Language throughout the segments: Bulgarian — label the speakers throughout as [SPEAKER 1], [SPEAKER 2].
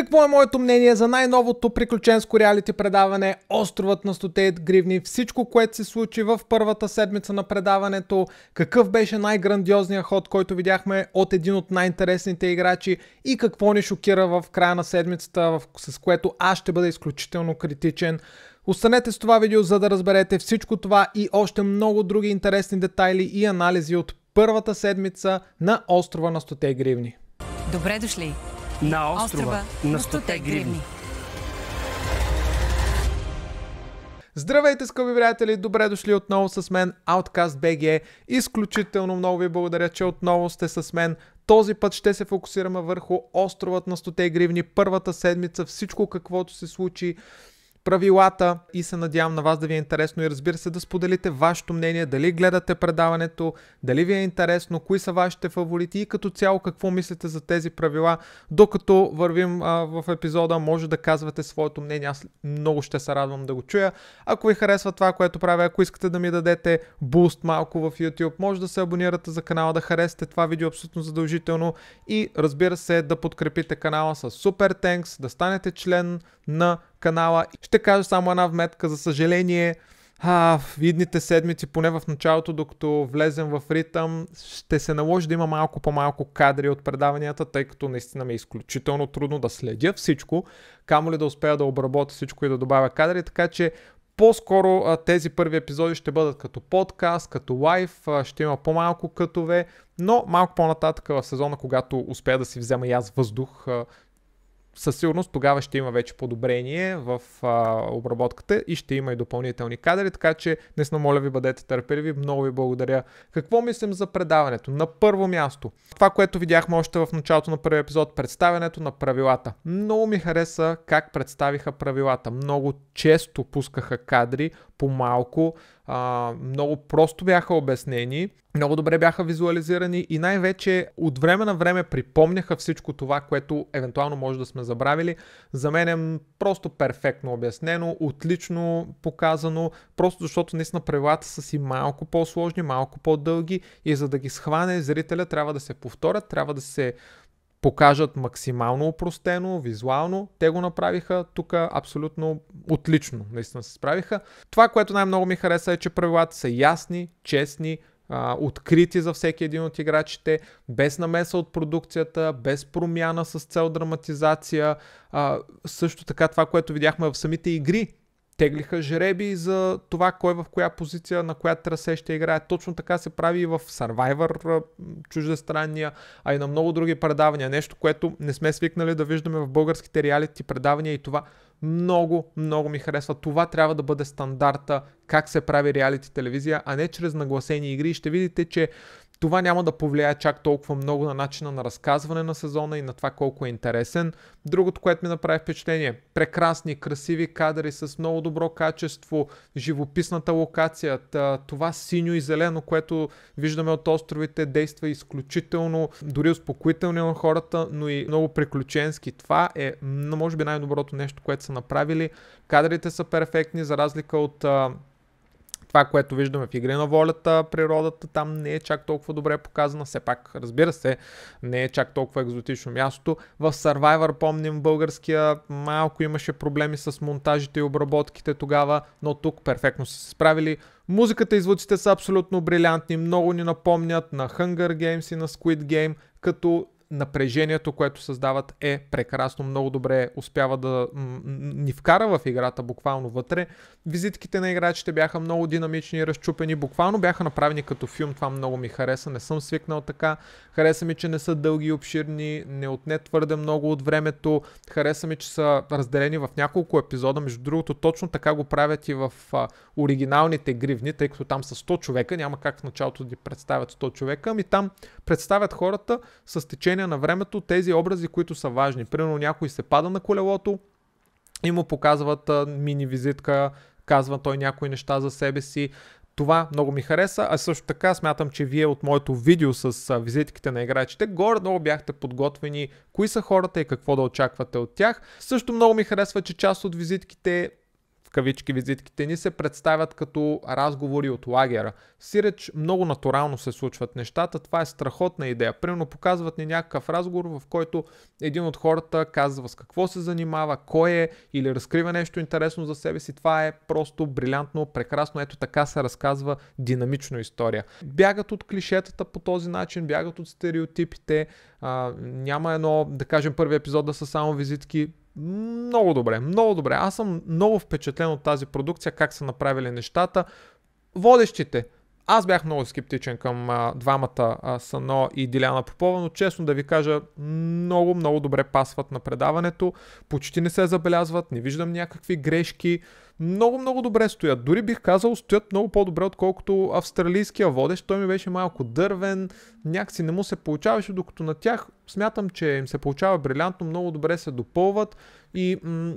[SPEAKER 1] Какво е моето мнение за най-новото приключенско реалити предаване Островът на 100 гривни, всичко, което се случи в първата седмица на предаването, какъв беше най-грандиозният ход, който видяхме от един от най-интересните играчи и какво ни шокира в края на седмицата, с което аз ще бъда изключително критичен. Останете с това видео, за да разберете всичко това и още много други интересни детайли и анализи от първата седмица на Острова на 100 гривни. Добре дошли! на острова, острова на 100 гривни. Здравейте, скъпи приятели! Добре дошли отново с мен, Outcast BG. Изключително много ви благодаря, че отново сте с мен. Този път ще се фокусираме върху островът на 100 гривни, първата седмица, всичко каквото се случи правилата и се надявам на вас да ви е интересно и разбира се да споделите вашето мнение, дали гледате предаването, дали ви е интересно, кои са вашите фаворити и като цяло какво мислите за тези правила. Докато вървим а, в епизода, може да казвате своето мнение, аз много ще се радвам да го чуя. Ако ви харесва това, което правя, ако искате да ми дадете буст малко в YouTube, може да се абонирате за канала, да харесате това видео абсолютно задължително и разбира се да подкрепите канала с Super Thanks, да станете член на канала. Ще кажа само една вметка, за съжаление, а, в идните седмици, поне в началото, докато влезем в ритъм, ще се наложи да има малко по-малко кадри от предаванията, тъй като наистина ми е изключително трудно да следя всичко, камо ли да успея да обработя всичко и да добавя кадри, така че по-скоро тези първи епизоди ще бъдат като подкаст, като лайв, ще има по-малко кътове, но малко по-нататък в сезона, когато успея да си взема и аз въздух, със сигурност тогава ще има вече подобрение в а, обработката и ще има и допълнителни кадри, така че на моля ви бъдете търпеливи, много ви благодаря. Какво мислим за предаването? На първо място, това, което видяхме още в началото на първи епизод, представянето на правилата. Много ми хареса как представиха правилата. Много често пускаха кадри, по-малко. А, много просто бяха обяснени, много добре бяха визуализирани и най-вече от време на време припомняха всичко това, което евентуално може да сме забравили. За мен е просто перфектно обяснено, отлично показано, просто защото наистина правилата са си малко по-сложни, малко по-дълги и за да ги схване зрителя трябва да се повторят, трябва да се покажат максимално упростено, визуално. Те го направиха тук абсолютно отлично, наистина се справиха. Това, което най-много ми хареса е, че правилата са ясни, честни, открити за всеки един от играчите, без намеса от продукцията, без промяна с цел драматизация. също така това, което видяхме в самите игри, теглиха жреби за това кой в коя позиция, на коя трасе ще играе. Точно така се прави и в Survivor чуждестранния, а и на много други предавания. Нещо, което не сме свикнали да виждаме в българските реалити предавания и това много, много ми харесва. Това трябва да бъде стандарта как се прави реалити телевизия, а не чрез нагласени игри. Ще видите, че това няма да повлияе чак толкова много на начина на разказване на сезона и на това колко е интересен. Другото, което ми направи впечатление, прекрасни, красиви кадри с много добро качество, живописната локация, това синьо и зелено, което виждаме от островите, действа изключително дори успокоително на хората, но и много приключенски. Това е, може би, най-доброто нещо, което са направили. Кадрите са перфектни, за разлика от това, което виждаме в игри на волята, природата там не е чак толкова добре показана. Все пак, разбира се, не е чак толкова екзотично място. В Survivor, помним, българския малко имаше проблеми с монтажите и обработките тогава, но тук перфектно са се справили. Музиката и звуците са абсолютно брилянтни, много ни напомнят на Hunger Games и на Squid Game, като напрежението, което създават е прекрасно, много добре успява да ни вкара в играта буквално вътре. Визитките на играчите бяха много динамични и разчупени, буквално бяха направени като филм, това много ми хареса, не съм свикнал така. Хареса ми, че не са дълги и обширни, не отне твърде много от времето. Хареса ми, че са разделени в няколко епизода, между другото точно така го правят и в а, оригиналните гривни, тъй като там са 100 човека, няма как в началото да ги представят 100 човека, ами там представят хората с течение течение на времето тези образи, които са важни. Примерно някой се пада на колелото и му показват мини визитка, казва той някои неща за себе си. Това много ми хареса, а също така смятам, че вие от моето видео с визитките на играчите горе-долу бяхте подготвени кои са хората и какво да очаквате от тях. Също много ми харесва, че част от визитките кавички визитките ни се представят като разговори от лагера. Сиреч много натурално се случват нещата, това е страхотна идея. Примерно показват ни някакъв разговор, в който един от хората казва с какво се занимава, кой е или разкрива нещо интересно за себе си. Това е просто брилянтно, прекрасно. Ето така се разказва динамично история. Бягат от клишетата по този начин, бягат от стереотипите. А, няма едно, да кажем, първи епизод да са само визитки много добре, много добре. Аз съм много впечатлен от тази продукция, как са направили нещата. Водещите. Аз бях много скептичен към а, двамата а, Сано и Диляна Попова, но честно да ви кажа, много, много добре пасват на предаването. Почти не се забелязват, не виждам някакви грешки много, много добре стоят. Дори бих казал, стоят много по-добре, отколкото австралийския водещ. Той ми беше малко дървен, някакси не му се получаваше, докато на тях смятам, че им се получава брилянтно, много добре се допълват и м-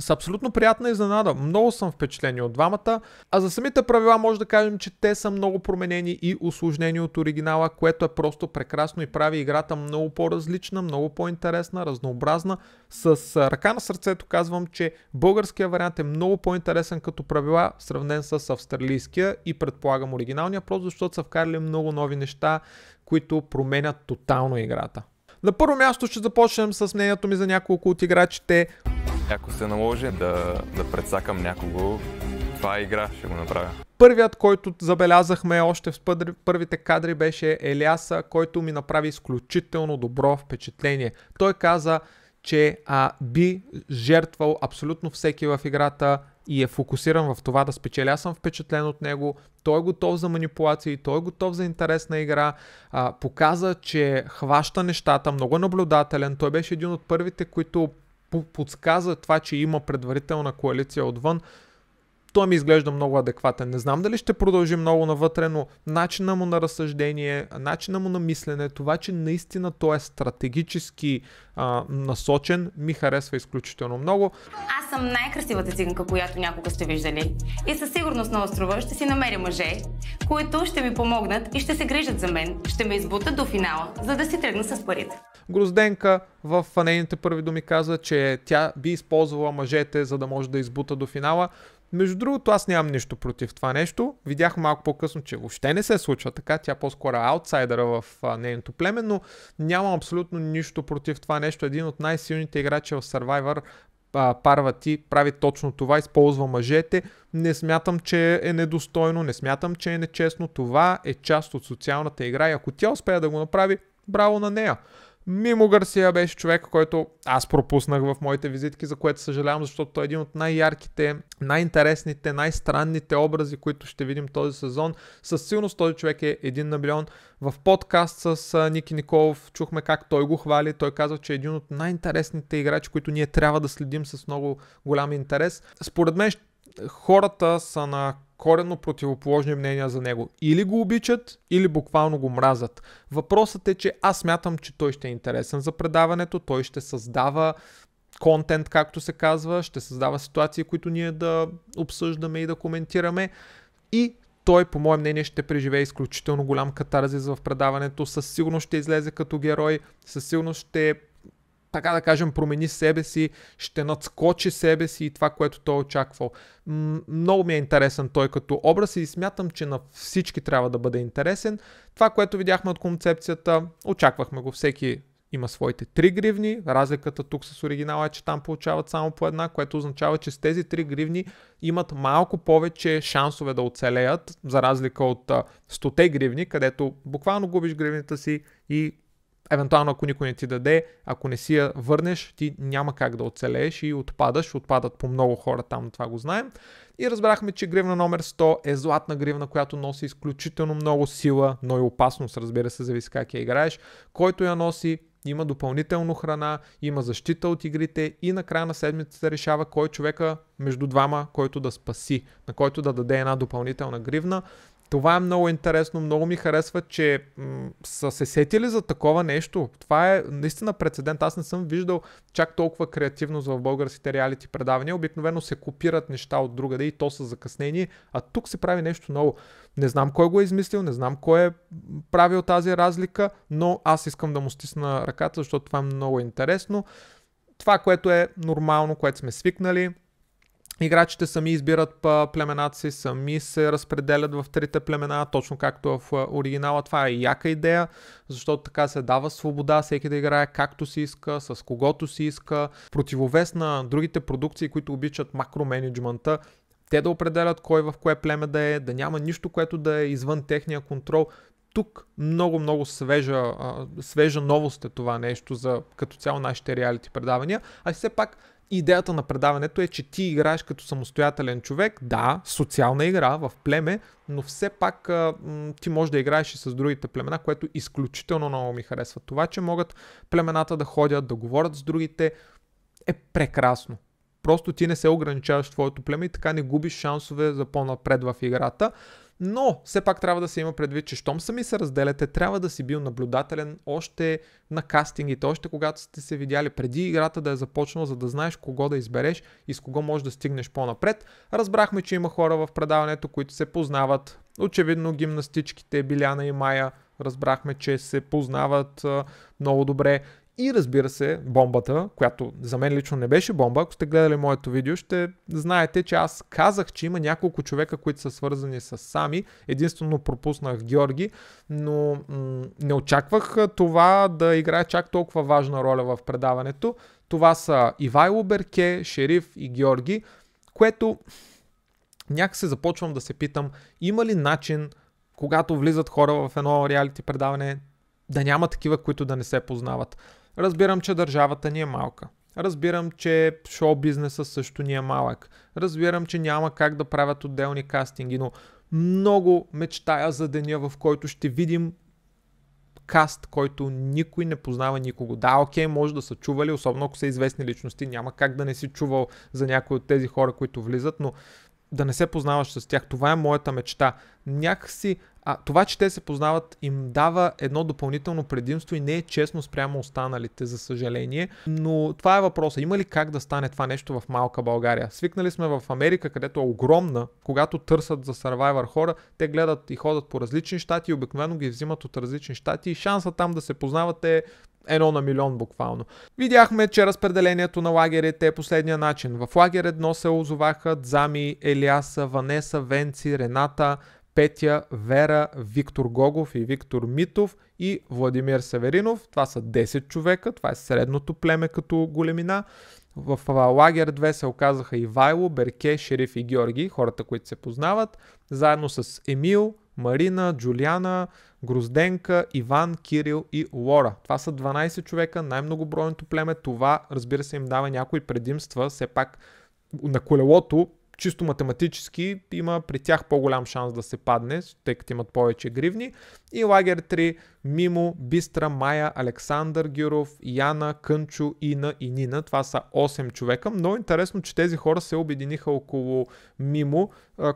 [SPEAKER 1] с абсолютно приятна изненада. Много съм впечатлени от двамата. А за самите правила може да кажем, че те са много променени и осложнени от оригинала, което е просто прекрасно и прави играта много по-различна, много по-интересна, разнообразна. С ръка на сърцето казвам, че българския вариант е много по-интересен като правила, сравнен с австралийския и предполагам оригиналния, просто защото са вкарали много нови неща, които променят тотално играта. На първо място ще започнем с мнението ми за няколко от играчите, ако се наложи да, да предсакам някого, това е игра, ще го направя. Първият, който забелязахме още в първите кадри беше Елиаса, който ми направи изключително добро впечатление. Той каза, че а, би жертвал абсолютно всеки в играта и е фокусиран в това да спечеля. Аз съм впечатлен от него. Той е готов за манипулации, той е готов за интересна игра. А, показа, че хваща нещата, много наблюдателен. Той беше един от първите, които подсказа това, че има предварителна коалиция отвън, той ми изглежда много адекватен. Не знам дали ще продължи много навътре, но начина му на разсъждение, начина му на мислене, това, че наистина той е стратегически а, насочен, ми харесва изключително много. Аз съм най-красивата циганка, която някога сте виждали. И със сигурност на острова ще си намеря мъже, които ще ми помогнат и ще се грижат за мен, ще ме избутат до финала, за да си тръгна с парите. Грузденка в нейните първи думи каза, че тя би използвала мъжете, за да може да избута до финала. Между другото, аз нямам нищо против това нещо. Видях малко по-късно, че въобще не се случва така. Тя по-скоро е аутсайдера в а, нейното племе, но нямам абсолютно нищо против това нещо. Един от най-силните играчи в Survivor парва ти, прави точно това, използва мъжете. Не смятам, че е недостойно, не смятам, че е нечестно. Това е част от социалната игра и ако тя успее да го направи, браво на нея. Мимо Гарсия беше човек, който аз пропуснах в моите визитки, за което съжалявам, защото той е един от най-ярките, най-интересните, най-странните образи, които ще видим този сезон. Със сигурност този човек е един на милион. В подкаст с Ники Николов чухме как той го хвали. Той каза, че е един от най-интересните играчи, които ние трябва да следим с много голям интерес. Според мен хората са на коренно противоположни мнения за него. Или го обичат, или буквално го мразат. Въпросът е, че аз мятам, че той ще е интересен за предаването, той ще създава контент, както се казва, ще създава ситуации, които ние да обсъждаме и да коментираме. И той, по мое мнение, ще преживее изключително голям катарзис в предаването. Със сигурност ще излезе като герой, със сигурност ще така да кажем, промени себе си, ще надскочи себе си и това, което той е очаквал. Много ми е интересен той като образ и смятам, че на всички трябва да бъде интересен. Това, което видяхме от концепцията, очаквахме го. Всеки има своите 3 гривни. Разликата тук с оригинала е, че там получават само по една, което означава, че с тези 3 гривни имат малко повече шансове да оцелеят, за разлика от 100 гривни, където буквално губиш гривните си и евентуално ако никой не ти даде, ако не си я върнеш, ти няма как да оцелееш и отпадаш. Отпадат по много хора там, това го знаем. И разбрахме, че гривна номер 100 е златна гривна, която носи изключително много сила, но и е опасност, разбира се, зависи как я играеш. Който я носи, има допълнително храна, има защита от игрите и на края на седмицата решава кой човека между двама, който да спаси, на който да даде една допълнителна гривна. Това е много интересно, много ми харесва, че м- са се сетили за такова нещо. Това е наистина прецедент. Аз не съм виждал чак толкова креативност в българските реалити предавания. Обикновено се копират неща от другаде и то са закъснени, а тук се прави нещо ново. Не знам кой го е измислил, не знам кой е правил тази разлика, но аз искам да му стисна ръката, защото това е много интересно. Това, което е нормално, което сме свикнали, Играчите сами избират племената си, сами се разпределят в трите племена, точно както е в е, оригинала. Това е яка идея, защото така се дава свобода, всеки да играе както си иска, с когото си иска. Противовес на другите продукции, които обичат макроменеджмента, те да определят кой в кое племе да е, да няма нищо, което да е извън техния контрол. Тук много-много свежа, свежа новост е това нещо за като цяло нашите реалити предавания. А все пак идеята на предаването е, че ти играеш като самостоятелен човек, да, социална игра в племе, но все пак а, м- ти можеш да играеш и с другите племена, което изключително много ми харесва. Това, че могат племената да ходят, да говорят с другите, е прекрасно. Просто ти не се ограничаваш твоето племе и така не губиш шансове за по-напред в играта. Но все пак трябва да се има предвид, че щом сами се разделяте, трябва да си бил наблюдателен още на кастингите, още когато сте се видяли преди играта да е започнала, за да знаеш кого да избереш и с кого можеш да стигнеш по-напред. Разбрахме, че има хора в предаването, които се познават. Очевидно гимнастичките Биляна и Майя. разбрахме, че се познават много добре. И разбира се, бомбата, която за мен лично не беше бомба, ако сте гледали моето видео, ще знаете, че аз казах, че има няколко човека, които са свързани с сами. Единствено пропуснах Георги, но м- не очаквах това да играе чак толкова важна роля в предаването. Това са Ивайло Берке, Шериф и Георги, което някакси започвам да се питам, има ли начин, когато влизат хора в едно реалити предаване, да няма такива, които да не се познават. Разбирам, че държавата ни е малка. Разбирам, че шоу бизнеса също ни е малък. Разбирам, че няма как да правят отделни кастинги, но много мечтая за деня, в който ще видим каст, който никой не познава никого. Да, окей, може да са чували, особено ако са известни личности, няма как да не си чувал за някои от тези хора, които влизат, но да не се познаваш с тях. Това е моята мечта. Някакси а, това, че те се познават, им дава едно допълнително предимство и не е честно спрямо останалите, за съжаление. Но това е въпроса. Има ли как да стане това нещо в малка България? Свикнали сме в Америка, където е огромна. Когато търсят за Survivor хора, те гледат и ходят по различни щати и обикновено ги взимат от различни щати и шанса там да се познават е едно на милион буквално. Видяхме, че разпределението на лагерите е последния начин. В лагер едно се озоваха Дзами, Елиаса, Ванеса, Венци, Рената, Петя, Вера, Виктор Гогов и Виктор Митов и Владимир Северинов. Това са 10 човека, това е средното племе като големина. В лагер 2 се оказаха и Вайло, Берке, Шериф и Георги, хората, които се познават, заедно с Емил, Марина, Джулиана, Грузденка, Иван, Кирил и Лора. Това са 12 човека, най-многобройното племе. Това, разбира се, им дава някои предимства. Все пак на колелото, чисто математически, има при тях по-голям шанс да се падне, тъй като имат повече гривни. И лагер 3, Мимо, Бистра, Мая, Александър Гюров, Яна, Кънчо, Ина и Нина. Това са 8 човека. Много интересно, че тези хора се обединиха около Мимо,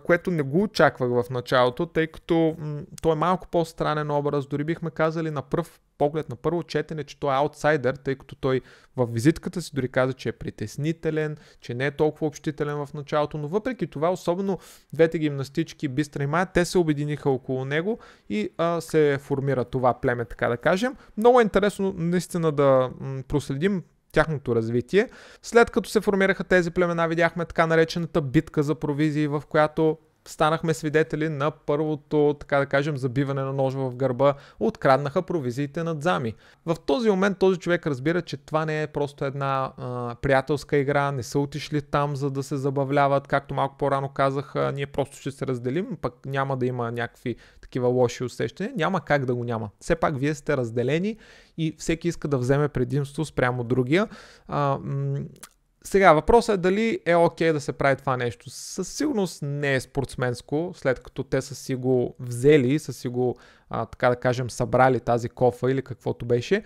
[SPEAKER 1] което не го очаквах в началото, тъй като м- той е малко по-странен образ. Дори бихме казали на пръв поглед на първо четене, че той е аутсайдър, тъй като той в визитката си дори каза, че е притеснителен, че не е толкова общителен в началото, но въпреки това, особено двете гимнастички Бистра и Мая, те се обединиха около него и а, се формира това племе, така да кажем. Много е интересно наистина да проследим тяхното развитие. След като се формираха тези племена, видяхме така наречената битка за провизии, в която станахме свидетели на първото, така да кажем, забиване на ножа в гърба. Откраднаха провизиите над зами. В този момент този човек разбира, че това не е просто една а, приятелска игра, не са отишли там за да се забавляват. Както малко по-рано казах, а, ние просто ще се разделим, пък няма да има някакви такива лоши усещания. Няма как да го няма. Все пак вие сте разделени и всеки иска да вземе предимство спрямо другия. А, сега, въпросът е дали е окей okay да се прави това нещо. Със сигурност не е спортсменско, след като те са си го взели, са си го, а, така да кажем, събрали тази кофа или каквото беше.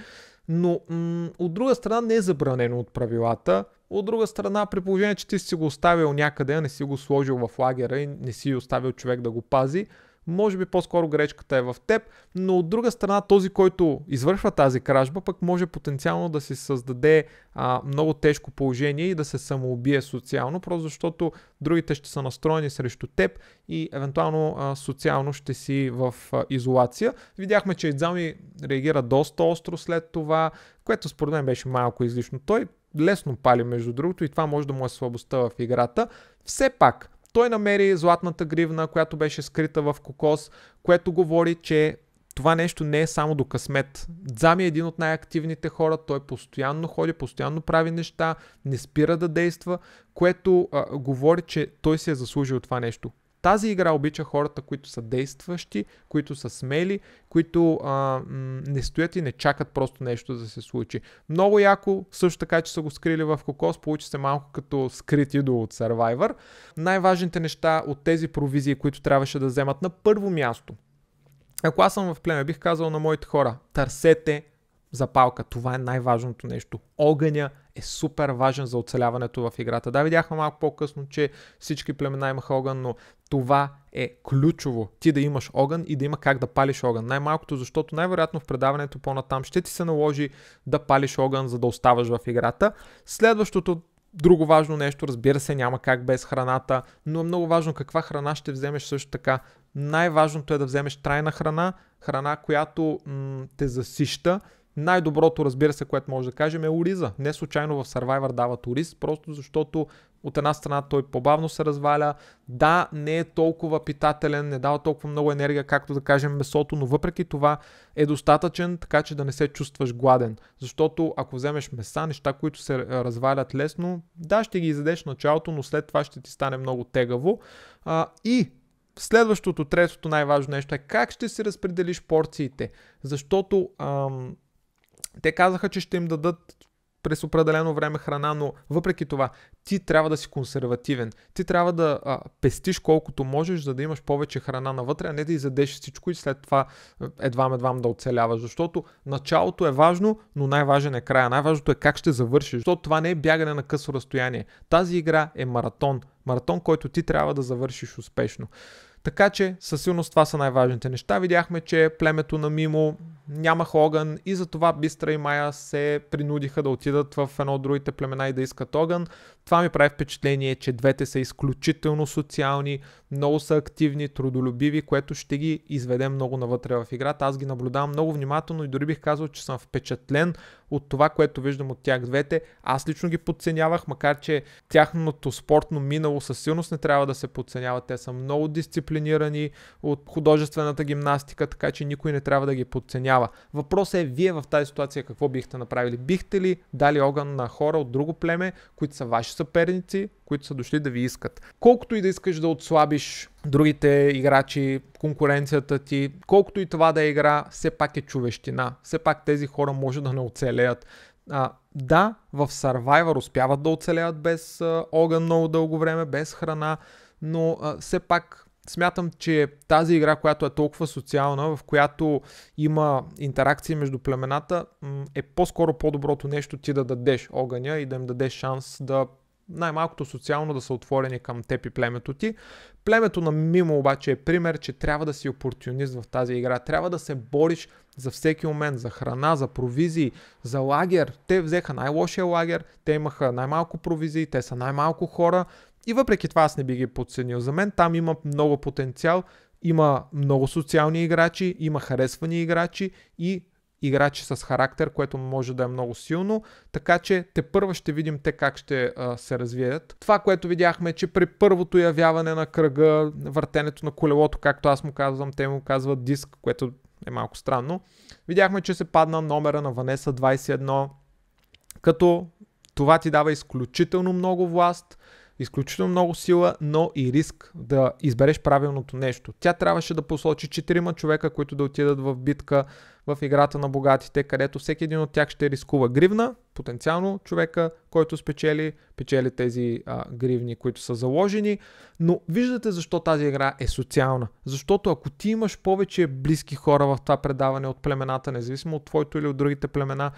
[SPEAKER 1] Но м- от друга страна не е забранено от правилата. От друга страна, при положение, че ти си го оставил някъде, не си го сложил в лагера и не си оставил човек да го пази, може би по-скоро грешката е в теб, но от друга страна този, който извършва тази кражба, пък може потенциално да си създаде а, много тежко положение и да се самоубие социално, просто защото другите ще са настроени срещу теб и евентуално а, социално ще си в а, изолация. Видяхме, че Идзами реагира доста остро след това, което според мен беше малко излишно. Той лесно пали, между другото, и това може да му е слабостта в играта. Все пак, той намери златната гривна, която беше скрита в кокос, което говори, че това нещо не е само до късмет. Дзами е един от най-активните хора, той постоянно ходи, постоянно прави неща, не спира да действа, което а, говори, че той си е заслужил това нещо. Тази игра обича хората, които са действащи, които са смели, които а, не стоят и не чакат просто нещо да се случи. Много яко, също така, че са го скрили в Кокос, получи се малко като скрит идол от Survivor. Най-важните неща от тези провизии, които трябваше да вземат на първо място. Ако аз съм в племе, бих казал на моите хора, търсете запалка. Това е най-важното нещо. Огъня е супер важен за оцеляването в играта. Да, видяхме малко по-късно, че всички племена имаха огън, но това е ключово. Ти да имаш огън и да има как да палиш огън. Най-малкото, защото най-вероятно в предаването по-натам ще ти се наложи да палиш огън, за да оставаш в играта. Следващото Друго важно нещо, разбира се, няма как без храната, но е много важно каква храна ще вземеш също така. Най-важното е да вземеш трайна храна, храна, която м- те засища, най-доброто, разбира се, което може да кажем е Ориза. Не случайно в Survivor дават Ориз, просто защото от една страна той по-бавно се разваля. Да, не е толкова питателен, не дава толкова много енергия, както да кажем месото, но въпреки това е достатъчен, така че да не се чувстваш гладен. Защото ако вземеш меса, неща, които се развалят лесно, да, ще ги изедеш в началото, но след това ще ти стане много тегаво. А, и следващото, третото най-важно нещо е как ще си разпределиш порциите. Защото ам, те казаха, че ще им дадат през определено време храна, но въпреки това ти трябва да си консервативен. Ти трябва да а, пестиш колкото можеш, за да имаш повече храна навътре, а не да изядеш всичко и след това едва едвам да оцеляваш. Защото началото е важно, но най-важен е края. Най-важното е как ще завършиш. Защото това не е бягане на късо разстояние. Тази игра е маратон. Маратон, който ти трябва да завършиш успешно. Така че със сигурност това са най-важните неща. Видяхме, че е племето на Мимо нямаха огън и затова Бистра и Мая се принудиха да отидат в едно от другите племена и да искат огън. Това ми прави впечатление, че двете са изключително социални, много са активни, трудолюбиви, което ще ги изведе много навътре в играта. Аз ги наблюдавам много внимателно и дори бих казал, че съм впечатлен от това, което виждам от тях двете. Аз лично ги подценявах, макар че тяхното спортно минало със силност не трябва да се подценява. Те са много дисциплинирани от художествената гимнастика, така че никой не трябва да ги подценява няма. Въпросът е вие в тази ситуация какво бихте направили? Бихте ли дали огън на хора от друго племе, които са ваши съперници, които са дошли да ви искат? Колкото и да искаш да отслабиш другите играчи, конкуренцията ти, колкото и това да е игра, все пак е човещина. Все пак тези хора може да не оцелеят. А, да, в Survivor успяват да оцелеят без а, огън много дълго време, без храна, но а, все пак смятам, че тази игра, която е толкова социална, в която има интеракции между племената, е по-скоро по-доброто нещо ти да дадеш огъня и да им дадеш шанс да най-малкото социално да са отворени към теб и племето ти. Племето на Мимо обаче е пример, че трябва да си опортунист в тази игра. Трябва да се бориш за всеки момент, за храна, за провизии, за лагер. Те взеха най-лошия лагер, те имаха най-малко провизии, те са най-малко хора и въпреки това аз не би ги подценил. За мен там има много потенциал, има много социални играчи, има харесвани играчи и играчи с характер, което може да е много силно, така че те първо ще видим те как ще а, се развият. Това, което видяхме, че при първото явяване на кръга, въртенето на колелото, както аз му казвам, те му казват диск, което е малко странно. Видяхме, че се падна номера на Ванеса 21, като това ти дава изключително много власт, изключително много сила, но и риск да избереш правилното нещо. Тя трябваше да посочи 4 човека, които да отидат в битка в играта на богатите, където всеки един от тях ще рискува гривна. Потенциално човека, който спечели, печели тези а, гривни, които са заложени. Но виждате защо тази игра е социална. Защото ако ти имаш повече близки хора в това предаване от племената, независимо от твоето или от другите племена,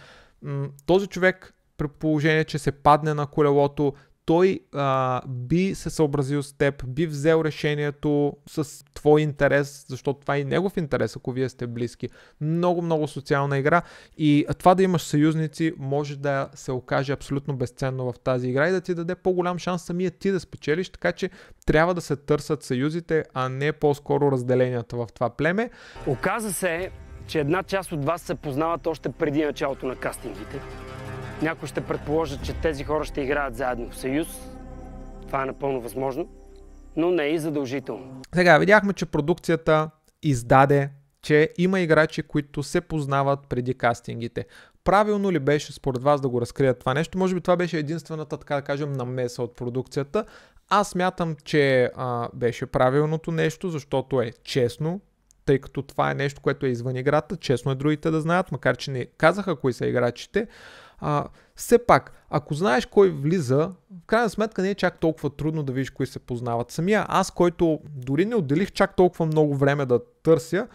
[SPEAKER 1] този човек при положение, че се падне на колелото, той а, би се съобразил с теб, би взел решението с твой интерес, защото това е и негов интерес, ако вие сте близки. Много, много социална игра и това да имаш съюзници може да се окаже абсолютно безценно в тази игра и да ти даде по-голям шанс самия ти да спечелиш, така че трябва да се търсят съюзите, а не по-скоро разделенията в това племе. Оказа се, че една част от вас се познават още преди началото на кастингите. Някои ще предположат, че тези хора ще играят заедно в съюз. Това е напълно възможно, но не е и задължително. Сега видяхме, че продукцията издаде, че има играчи, които се познават преди кастингите. Правилно ли беше според вас да го разкрият това нещо? Може би това беше единствената, така да кажем, намеса от продукцията. Аз мятам, че а, беше правилното нещо, защото е честно, тъй като това е нещо, което е извън играта. Честно е другите да знаят, макар че не казаха кои са играчите. А, все пак, ако знаеш кой влиза, в крайна сметка не е чак толкова трудно да видиш кои се познават. Самия аз, който дори не отделих чак толкова много време да търся,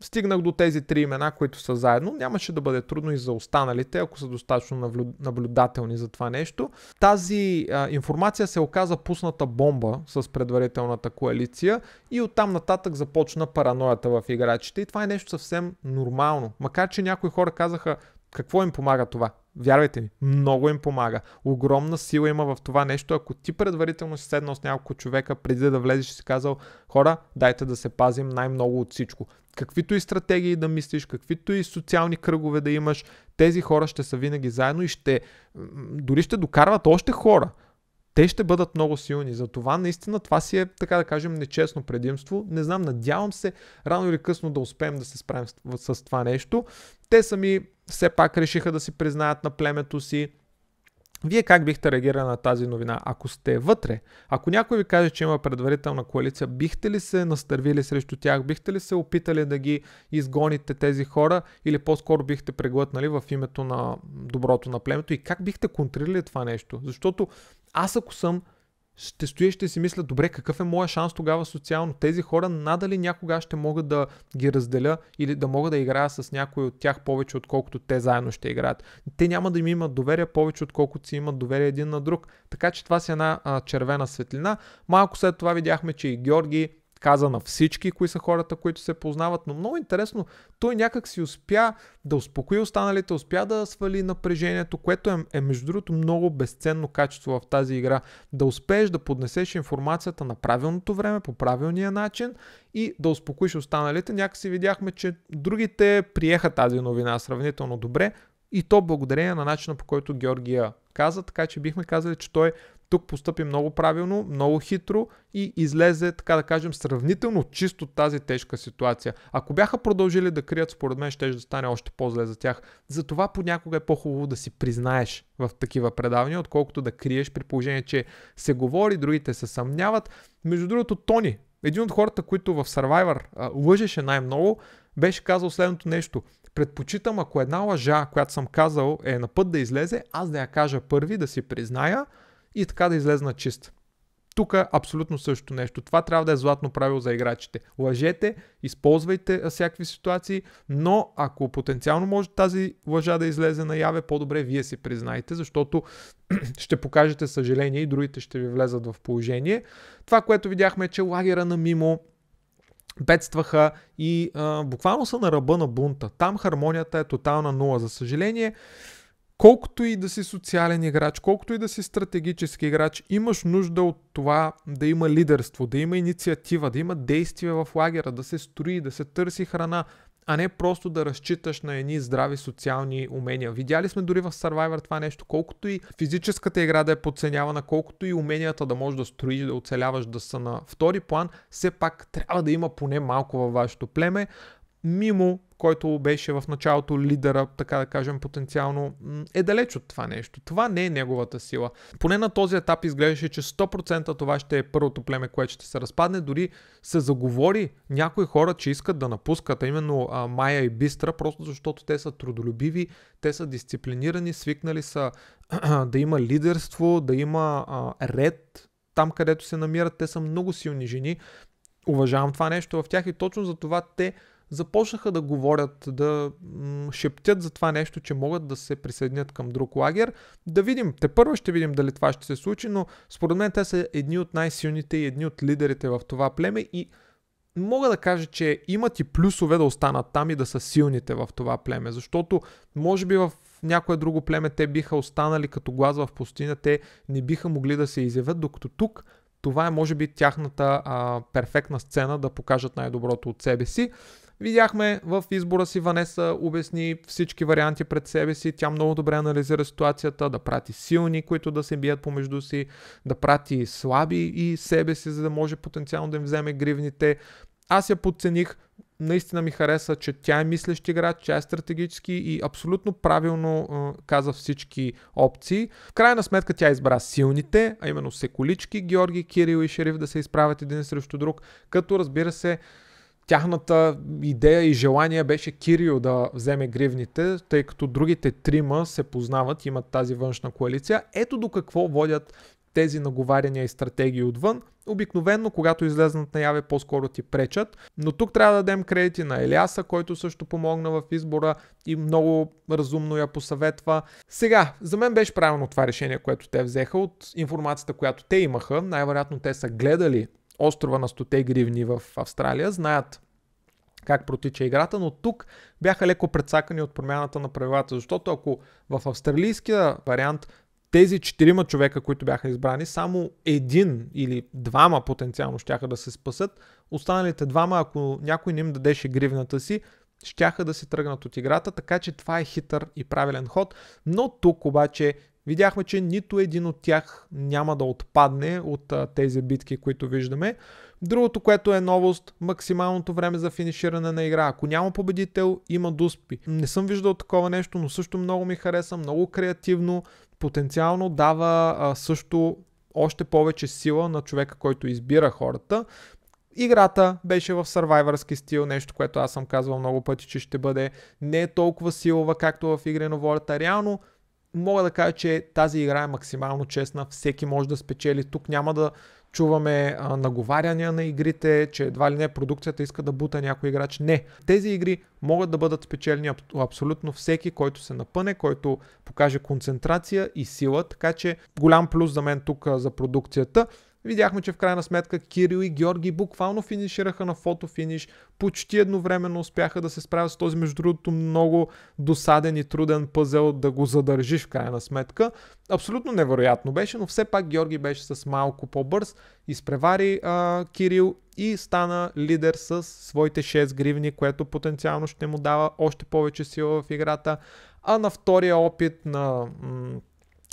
[SPEAKER 1] стигнах до тези три имена, които са заедно. Нямаше да бъде трудно и за останалите, ако са достатъчно наблюдателни за това нещо. Тази а, информация се оказа пусната бомба с предварителната коалиция и оттам нататък започна параноята в играчите. И това е нещо съвсем нормално. Макар, че някои хора казаха какво им помага това? Вярвайте ми, много им помага. Огромна сила има в това нещо. Ако ти предварително си седнал с няколко човека, преди да влезеш, и си казал, хора, дайте да се пазим най-много от всичко. Каквито и стратегии да мислиш, каквито и социални кръгове да имаш, тези хора ще са винаги заедно и ще, дори ще докарват още хора те ще бъдат много силни. за това. наистина това си е, така да кажем, нечестно предимство. Не знам, надявам се рано или късно да успеем да се справим с, с това нещо. Те сами все пак решиха да си признаят на племето си. Вие как бихте реагирали на тази новина? Ако сте вътре, ако някой ви каже, че има предварителна коалиция, бихте ли се настървили срещу тях? Бихте ли се опитали да ги изгоните тези хора? Или по-скоро бихте преглътнали в името на доброто на племето? И как бихте контрирали това нещо? Защото аз ако съм, ще стоя и ще си мисля, добре, какъв е моя шанс тогава социално? Тези хора надали някога ще могат да ги разделя или да мога да играя с някой от тях повече, отколкото те заедно ще играят. Те няма да ми имат доверие повече, отколкото си имат доверие един на друг. Така че това си е една а, червена светлина. Малко след това видяхме, че и Георги каза на всички, кои са хората, които се познават, но много интересно, той някак си успя да успокои останалите, успя да свали напрежението, което е, е между другото много безценно качество в тази игра. Да успееш да поднесеш информацията на правилното време, по правилния начин и да успокоиш останалите. Някакси видяхме, че другите приеха тази новина сравнително добре и то благодарение на начина по който Георгия каза, така че бихме казали, че той тук постъпи много правилно, много хитро и излезе, така да кажем, сравнително чисто тази тежка ситуация. Ако бяха продължили да крият, според мен ще да стане още по-зле за тях. Затова понякога е по-хубаво да си признаеш в такива предавания, отколкото да криеш при положение, че се говори, другите се съмняват. Между другото, Тони, един от хората, които в Survivor а, лъжеше най-много, беше казал следното нещо. Предпочитам, ако една лъжа, която съм казал, е на път да излезе, аз да я кажа първи, да си призная, и така да излезна чист. Тук е абсолютно същото нещо. Това трябва да е златно правило за играчите. Лъжете, използвайте всякакви ситуации, но ако потенциално може тази лъжа да излезе наяве, по-добре вие си признайте, защото ще покажете съжаление и другите ще ви влезат в положение. Това, което видяхме е, че лагера на Мимо бедстваха и а, буквално са на ръба на бунта. Там хармонията е тотална нула. За съжаление, колкото и да си социален играч, колкото и да си стратегически играч, имаш нужда от това да има лидерство, да има инициатива, да има действие в лагера, да се строи, да се търси храна, а не просто да разчиташ на едни здрави социални умения. Видяли сме дори в Survivor това нещо, колкото и физическата игра да е подценявана, колкото и уменията да можеш да строиш, да оцеляваш, да са на втори план, все пак трябва да има поне малко във вашето племе, мимо който беше в началото лидера, така да кажем, потенциално, е далеч от това нещо. Това не е неговата сила. Поне на този етап изглеждаше, че 100% това ще е първото племе, което ще се разпадне. Дори се заговори някои хора, че искат да напускат, а именно а, Майя и Бистра, просто защото те са трудолюбиви, те са дисциплинирани, свикнали са да има лидерство, да има а, ред там, където се намират. Те са много силни жени. Уважавам това нещо в тях и точно за това те започнаха да говорят, да шептят за това нещо, че могат да се присъединят към друг лагер. Да видим, те първо ще видим дали това ще се случи, но според мен те са едни от най-силните и едни от лидерите в това племе и мога да кажа, че имат и плюсове да останат там и да са силните в това племе, защото може би в някое друго племе те биха останали като глаз в пустиня, те не биха могли да се изявят, докато тук това е може би тяхната а, перфектна сцена да покажат най-доброто от себе си. Видяхме в избора си Ванеса обясни всички варианти пред себе си. Тя много добре анализира ситуацията, да прати силни, които да се бият помежду си, да прати слаби и себе си, за да може потенциално да им вземе гривните. Аз я подцених, наистина ми хареса, че тя е мислещ играч, тя е стратегически и абсолютно правилно е, каза всички опции. В крайна сметка тя избра силните, а именно секулички, Георги, Кирил и Шериф да се изправят един срещу друг, като разбира се тяхната идея и желание беше Кирил да вземе гривните, тъй като другите трима се познават, имат тази външна коалиция. Ето до какво водят тези наговаряния и стратегии отвън. Обикновенно, когато излезнат наяве, по-скоро ти пречат. Но тук трябва да дадем кредити на Елиаса, който също помогна в избора и много разумно я посъветва. Сега, за мен беше правилно това решение, което те взеха от информацията, която те имаха. Най-вероятно те са гледали острова на 100 гривни в Австралия, знаят как протича играта, но тук бяха леко предсакани от промяната на правилата, защото ако в австралийския вариант тези четирима човека, които бяха избрани, само един или двама потенциално щяха да се спасат, останалите двама, ако някой не им дадеше гривната си, щяха да се тръгнат от играта, така че това е хитър и правилен ход, но тук обаче видяхме, че нито един от тях няма да отпадне от а, тези битки, които виждаме. Другото, което е новост, максималното време за финиширане на игра. Ако няма победител, има дуспи. Не съм виждал такова нещо, но също много ми хареса, много креативно, потенциално дава а, също още повече сила на човека, който избира хората. Играта беше в сървайвърски стил, нещо, което аз съм казвал много пъти, че ще бъде не е толкова силова, както в игре на волята. Реално мога да кажа, че тази игра е максимално честна, всеки може да спечели. Тук няма да чуваме а, наговаряния на игрите, че едва ли не продукцията иска да бута някой играч. Не. Тези игри могат да бъдат спечелени аб- абсолютно всеки, който се напъне, който покаже концентрация и сила, така че голям плюс за мен тук а, за продукцията. Видяхме, че в крайна сметка Кирил и Георги буквално финишираха на фотофиниш, почти едновременно успяха да се справят с този между другото много досаден и труден пъзел да го задържиш в крайна сметка. Абсолютно невероятно беше, но все пак Георги беше с малко по-бърз, изпревари а, Кирил и стана лидер с своите 6 гривни, което потенциално ще му дава още повече сила в играта. А на втория опит на м-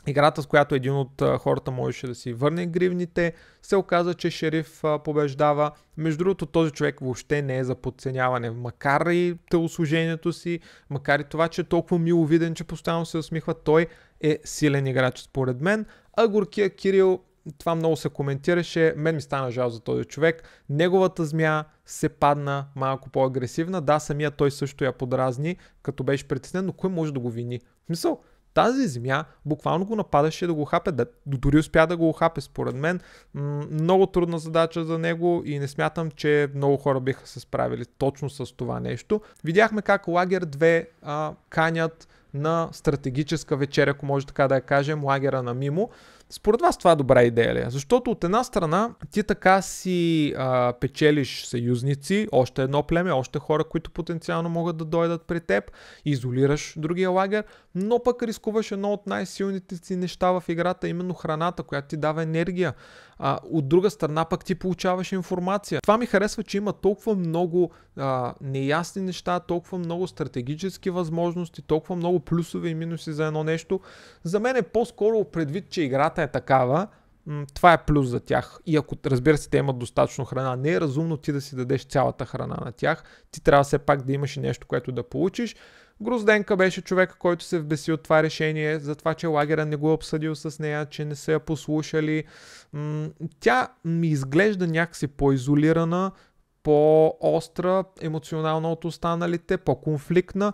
[SPEAKER 1] Играта, с която един от хората можеше да си върне гривните, се оказа, че шериф побеждава. Между другото, този човек въобще не е за подценяване. Макар и телослужението си, макар и това, че е толкова миловиден, че постоянно се усмихва, той е силен играч според мен. А горкия Кирил, това много се коментираше, мен ми стана жал за този човек. Неговата змия се падна малко по-агресивна. Да, самия той също я подразни, като беше притеснен, но кой може да го вини? В смисъл, тази земя буквално го нападаше да го хапе, да, дори успя да го хапе според мен. Много трудна задача за него и не смятам, че много хора биха се справили точно с това нещо. Видяхме как Лагер 2 а, канят на стратегическа вечеря, ако може така да я кажем, лагера на Мимо. Според вас това е добра идея ли? Е? Защото от една страна ти така си а, печелиш съюзници, още едно племе, още хора, които потенциално могат да дойдат при теб, изолираш другия лагер, но пък рискуваш едно от най-силните си неща в играта, именно храната, която ти дава енергия. А, от друга страна пък ти получаваш информация. Това ми харесва, че има толкова много а, неясни неща, толкова много стратегически възможности, толкова много плюсове и минуси за едно нещо. За мен е по-скоро предвид, че играта храната е такава, това е плюс за тях. И ако, разбира се, те имат достатъчно храна, не е разумно ти да си дадеш цялата храна на тях. Ти трябва все пак да имаш и нещо, което да получиш. Грузденка беше човек, който се вбеси от това решение, за това, че лагера не го е обсъдил с нея, че не са я послушали. Тя ми изглежда някакси по-изолирана, по-остра емоционално от останалите, по-конфликтна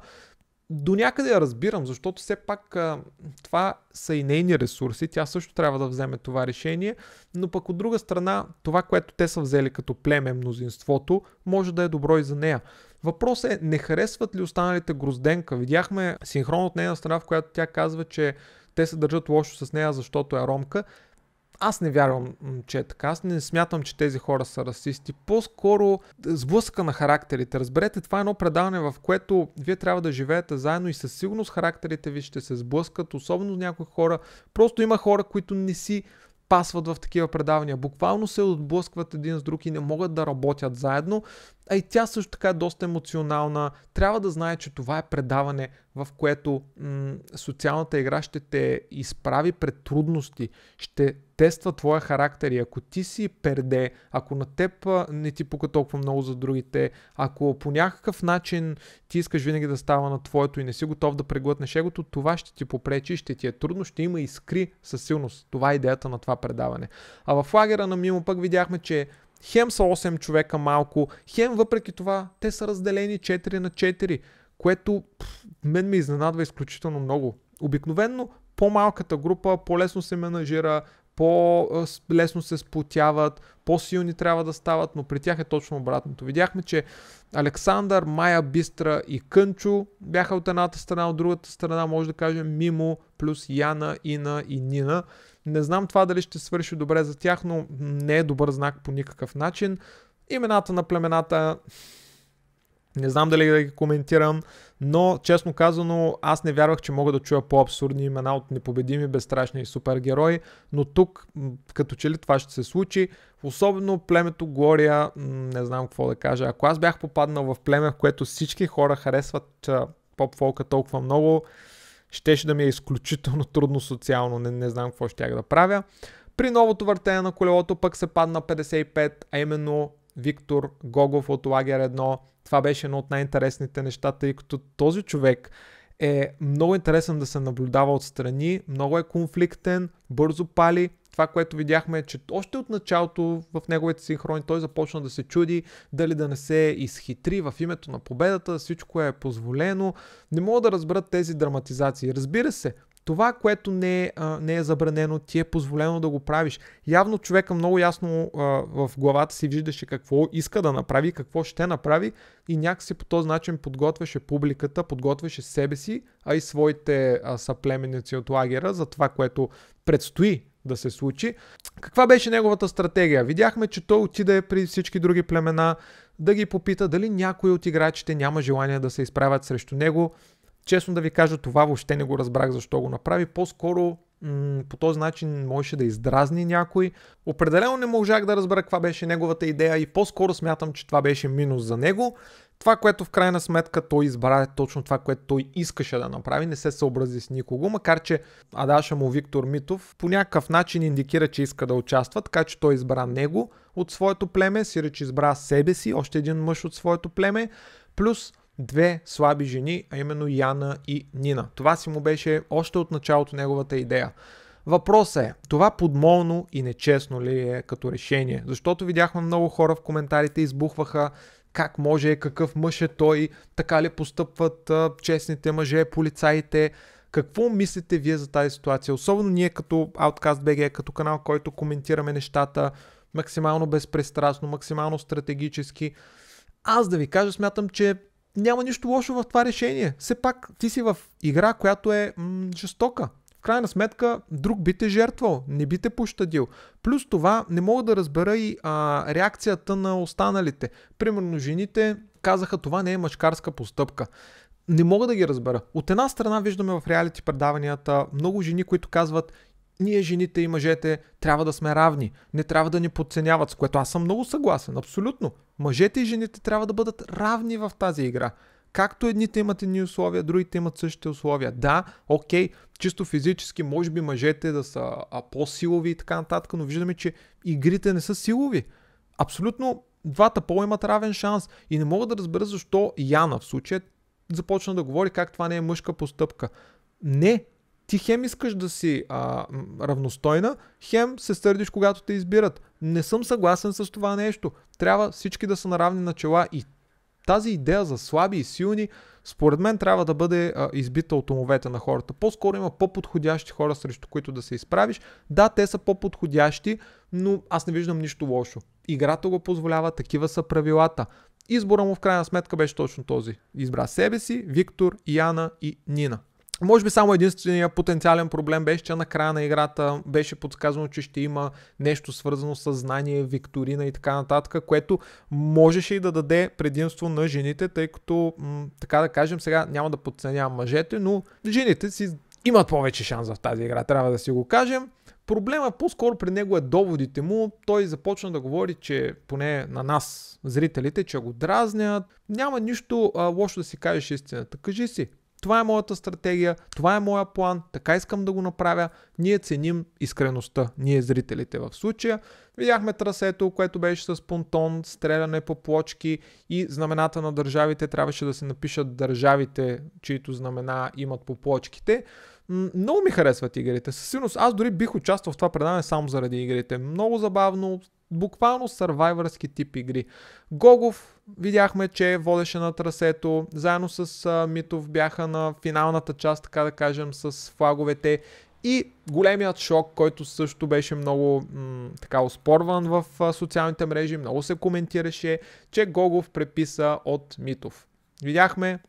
[SPEAKER 1] до някъде я разбирам, защото все пак а, това са и нейни ресурси, тя също трябва да вземе това решение, но пък от друга страна, това, което те са взели като племе мнозинството, може да е добро и за нея. Въпросът е, не харесват ли останалите Грозденка? Видяхме синхрон от нейна страна, в която тя казва, че те се държат лошо с нея, защото е ромка. Аз не вярвам, че е така. Аз не смятам, че тези хора са расисти. По-скоро сблъсъка на характерите. Разберете, това е едно предаване, в което вие трябва да живеете заедно и със сигурност характерите ви ще се сблъскат, особено някои хора. Просто има хора, които не си пасват в такива предавания. Буквално се отблъскват един с друг и не могат да работят заедно а и тя също така е доста емоционална. Трябва да знае, че това е предаване, в което м- социалната игра ще те изправи пред трудности, ще тества твоя характер и ако ти си перде, ако на теб не ти пука толкова много за другите, ако по някакъв начин ти искаш винаги да става на твоето и не си готов да преглътнеш егото, това ще ти попречи, ще ти е трудно, ще има искри със силност. Това е идеята на това предаване. А в лагера на Мимо пък видяхме, че хем са 8 човека малко, хем въпреки това те са разделени 4 на 4, което пф, мен ме изненадва изключително много. Обикновенно по-малката група по-лесно се менажира, по-лесно се сплотяват, по-силни трябва да стават, но при тях е точно обратното. Видяхме, че Александър, Майя Бистра и Кънчо бяха от едната страна, от другата страна може да кажем Мимо плюс Яна, Ина и Нина. Не знам това дали ще свърши добре за тях, но не е добър знак по никакъв начин. Имената на племената не знам дали да ги коментирам, но честно казано аз не вярвах, че мога да чуя по-абсурдни имена от непобедими, безстрашни и супергерои, но тук като че ли това ще се случи. Особено племето Глория, не знам какво да кажа. Ако аз бях попаднал в племе, в което всички хора харесват поп-фолка толкова много, щеше да ми е изключително трудно социално, не, не знам какво ще да правя. При новото въртене на колелото пък се падна 55, а именно Виктор Гогов от Лагер 1. Това беше едно от най-интересните неща, тъй като този човек е много интересен да се наблюдава отстрани, много е конфликтен, бързо пали, това, което видяхме е, че още от началото в неговите синхрони той започна да се чуди дали да не се изхитри в името на победата, всичко е позволено. Не мога да разберат тези драматизации. Разбира се, това, което не е, а, не е забранено, ти е позволено да го правиш. Явно човека много ясно а, в главата си виждаше какво иска да направи, какво ще направи и някакси по този начин подготвяше публиката, подготвяше себе си, а и своите а, съплеменици от лагера за това, което предстои да се случи. Каква беше неговата стратегия? Видяхме, че той отиде при всички други племена да ги попита дали някой от играчите няма желание да се изправят срещу него. Честно да ви кажа, това въобще не го разбрах защо го направи. По-скоро м- по този начин можеше да издразни някой. Определено не можах да разбера каква беше неговата идея и по-скоро смятам, че това беше минус за него. Това, което в крайна сметка той избра е точно това, което той искаше да направи, не се съобрази с никого, макар че Адаша му Виктор Митов по някакъв начин индикира, че иска да участва, така че той избра него от своето племе, Сирич избра себе си, още един мъж от своето племе, плюс две слаби жени, а именно Яна и Нина. Това си му беше още от началото неговата идея. Въпросът е, това подмолно и нечестно ли е като решение? Защото видяхме много хора в коментарите избухваха как може, какъв мъж е той, така ли постъпват а, честните мъже, полицаите. Какво мислите вие за тази ситуация? Особено ние като Outcast BG, като канал, който коментираме нещата максимално безпристрастно, максимално стратегически. Аз да ви кажа, смятам, че няма нищо лошо в това решение. Все пак ти си в игра, която е м- жестока в крайна сметка друг би те жертвал, не би те пощадил. Плюс това не мога да разбера и а, реакцията на останалите. Примерно жените казаха това не е мъжкарска постъпка не мога да ги разбера. От една страна виждаме в реалити предаванията много жени, които казват ние жените и мъжете трябва да сме равни, не трябва да ни подценяват, с което аз съм много съгласен, абсолютно. Мъжете и жените трябва да бъдат равни в тази игра. Както едните имат едни условия, другите имат същите условия. Да, окей, чисто физически, може би мъжете да са а, по-силови и така нататък, но виждаме, че игрите не са силови. Абсолютно двата пола имат равен шанс и не мога да разбера защо Яна в случая започна да говори как това не е мъжка постъпка. Не, ти хем искаш да си а, равностойна, хем се сърдиш, когато те избират. Не съм съгласен с това нещо. Трябва всички да са наравни начала и тази идея за слаби и силни, според мен трябва да бъде а, избита от умовете на хората. По-скоро има по-подходящи хора, срещу които да се изправиш. Да, те са по-подходящи, но аз не виждам нищо лошо. Играта го позволява, такива са правилата. Избора му в крайна сметка беше точно този. Избра себе си, Виктор, Яна и Нина. Може би само единствения потенциален проблем беше, че на края на играта беше подсказано, че ще има нещо свързано с знание, викторина и така нататък, което можеше и да даде предимство на жените, тъй като, м- така да кажем, сега няма да подценявам мъжете, но жените си имат повече шанс в тази игра, трябва да си го кажем. Проблема по-скоро при него е доводите му. Той започна да говори, че поне на нас, зрителите, че го дразнят. Няма нищо а, лошо да си кажеш истината. Кажи си, това е моята стратегия, това е моя план, така искам да го направя. Ние ценим искреността, ние зрителите в случая. Видяхме трасето, което беше с понтон, стреляне по плочки и знамената на държавите. Трябваше да се напишат държавите, чието знамена имат по плочките. Много ми харесват игрите. Със сигурност аз дори бих участвал в това предаване само заради игрите. Много забавно, буквално сървайвърски тип игри. Гогов видяхме, че водеше на трасето, заедно с а, Митов бяха на финалната част, така да кажем, с флаговете и големият шок, който също беше много м- така оспорван в а, социалните мрежи, много се коментираше, че Гогов преписа от Митов. Видяхме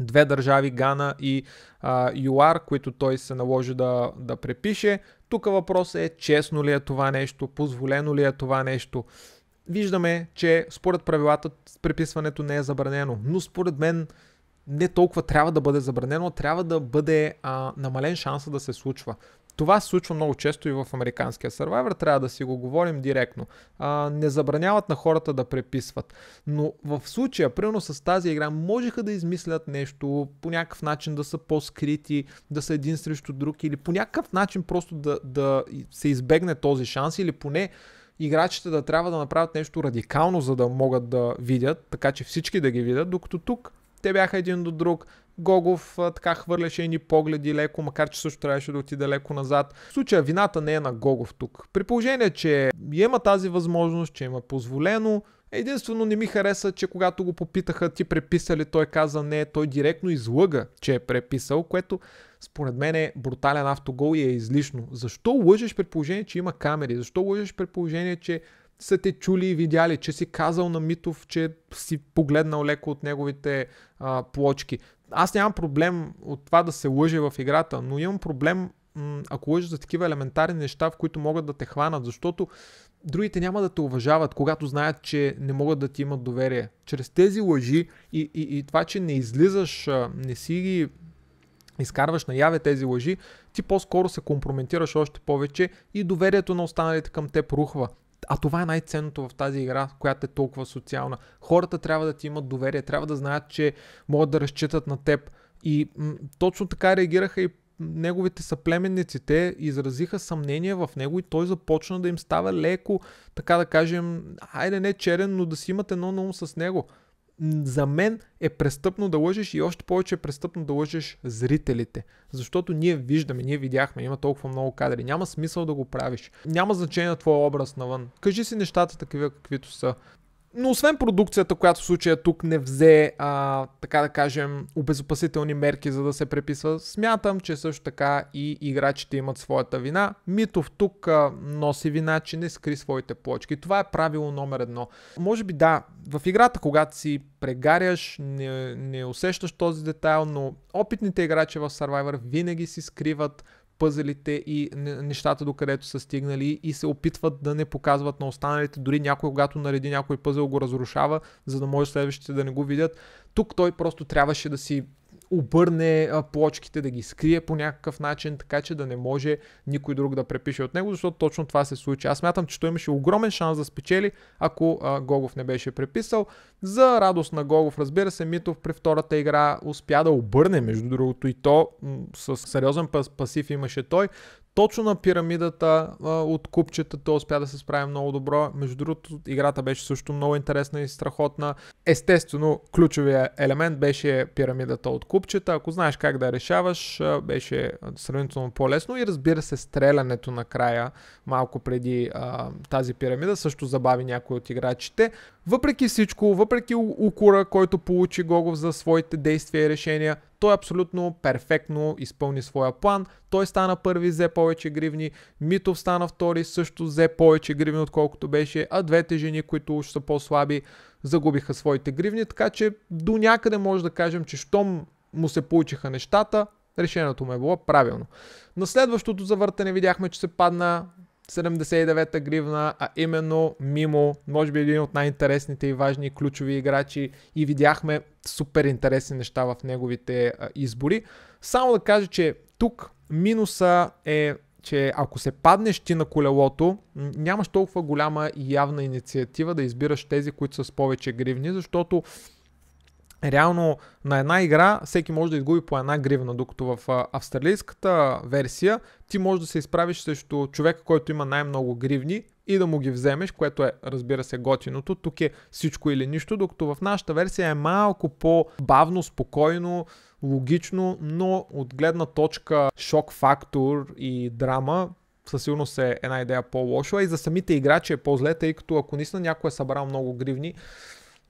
[SPEAKER 1] две държави, Гана и а, ЮАР, които той се наложи да, да препише. Тук въпросът е честно ли е това нещо, позволено ли е това нещо. Виждаме, че според правилата преписването не е забранено, но според мен не толкова трябва да бъде забранено, трябва да бъде а, намален шанса да се случва това се случва много често и в американския Survivor, трябва да си го говорим директно. А, не забраняват на хората да преписват. Но в случая, примерно с тази игра, можеха да измислят нещо, по някакъв начин да са по-скрити, да са един срещу друг или по някакъв начин просто да, да се избегне този шанс или поне играчите да трябва да направят нещо радикално, за да могат да видят, така че всички да ги видят, докато тук те бяха един до друг, Гогов а, така хвърляше едни погледи леко, макар че също трябваше да отиде леко назад. В случая вината не е на Гогов тук. При положение, че има тази възможност, че има е позволено, Единствено не ми хареса, че когато го попитаха ти преписали, той каза не, той директно излъга, че е преписал, което според мен е брутален автогол и е излишно. Защо лъжеш при положение, че има камери? Защо лъжеш при положение, че са те чули и видяли, че си казал на Митов, че си погледнал леко от неговите а, плочки аз нямам проблем от това да се лъже в играта, но имам проблем ако лъжи за такива елементарни неща, в които могат да те хванат, защото другите няма да те уважават, когато знаят, че не могат да ти имат доверие. Чрез тези лъжи и, и, и това, че не излизаш, не си ги изкарваш наяве тези лъжи, ти по-скоро се компрометираш още повече и доверието на останалите към теб рухва. А това е най-ценното в тази игра, която е толкова социална. Хората трябва да ти имат доверие, трябва да знаят, че могат да разчитат на теб. И м- точно така реагираха и неговите съплеменници. Те изразиха съмнение в него и той започна да им става леко, така да кажем, айде, не черен, но да си имат едно на ум с него за мен е престъпно да лъжеш и още повече е престъпно да лъжеш зрителите. Защото ние виждаме, ние видяхме, има толкова много кадри. Няма смисъл да го правиш. Няма значение на твой образ навън. Кажи си нещата такива каквито са. Но освен продукцията, която в случая тук не взе, а, така да кажем, обезопасителни мерки за да се преписва, смятам, че също така и играчите имат своята вина. Митов тук а, носи вина, че не скри своите плочки. Това е правило номер едно. Може би да, в играта, когато си прегаряш, не, не усещаш този детайл, но опитните играчи в Survivor винаги си скриват пъзелите и нещата до където са стигнали и се опитват да не показват на останалите. Дори някой, когато нареди някой пъзел, го разрушава, за да може следващите да не го видят. Тук той просто трябваше да си обърне плочките, да ги скрие по някакъв начин, така че да не може никой друг да препише от него, защото точно това се случи. Аз мятам, че той имаше огромен шанс да спечели, ако а, Гогов не беше преписал. За радост на Гогов, разбира се, Митов при втората игра успя да обърне, между другото, и то с сериозен пасив имаше той, точно на пирамидата а, от купчета той успя да се справи много добро. Между другото, играта беше също много интересна и страхотна. Естествено, ключовия елемент беше пирамидата от купчета. Ако знаеш как да решаваш, а, беше сравнително по-лесно. И разбира се, стрелянето накрая, малко преди а, тази пирамида, също забави някои от играчите. Въпреки всичко, въпреки укора, който получи Гогов за своите действия и решения, той абсолютно перфектно изпълни своя план. Той стана първи, взе повече гривни. Митов стана втори, също взе повече гривни, отколкото беше. А двете жени, които уж са по-слаби, загубиха своите гривни. Така че до някъде може да кажем, че щом му се получиха нещата, решението му е било правилно. На следващото завъртане видяхме, че се падна 79-та гривна, а именно Мимо, може би един от най-интересните и важни ключови играчи и видяхме супер интересни неща в неговите а, избори. Само да кажа, че тук минуса е че ако се паднеш ти на колелото, нямаш толкова голяма и явна инициатива да избираш тези, които са с повече гривни, защото реално на една игра всеки може да изгуби по една гривна, докато в австралийската версия ти може да се изправиш срещу човека, който има най-много гривни и да му ги вземеш, което е, разбира се, готиното. Тук е всичко или нищо, докато в нашата версия е малко по-бавно, спокойно, логично, но от гледна точка шок фактор и драма със сигурност е една идея по-лошо, а и за самите играчи е по-зле, тъй като ако наистина някой е събрал много гривни,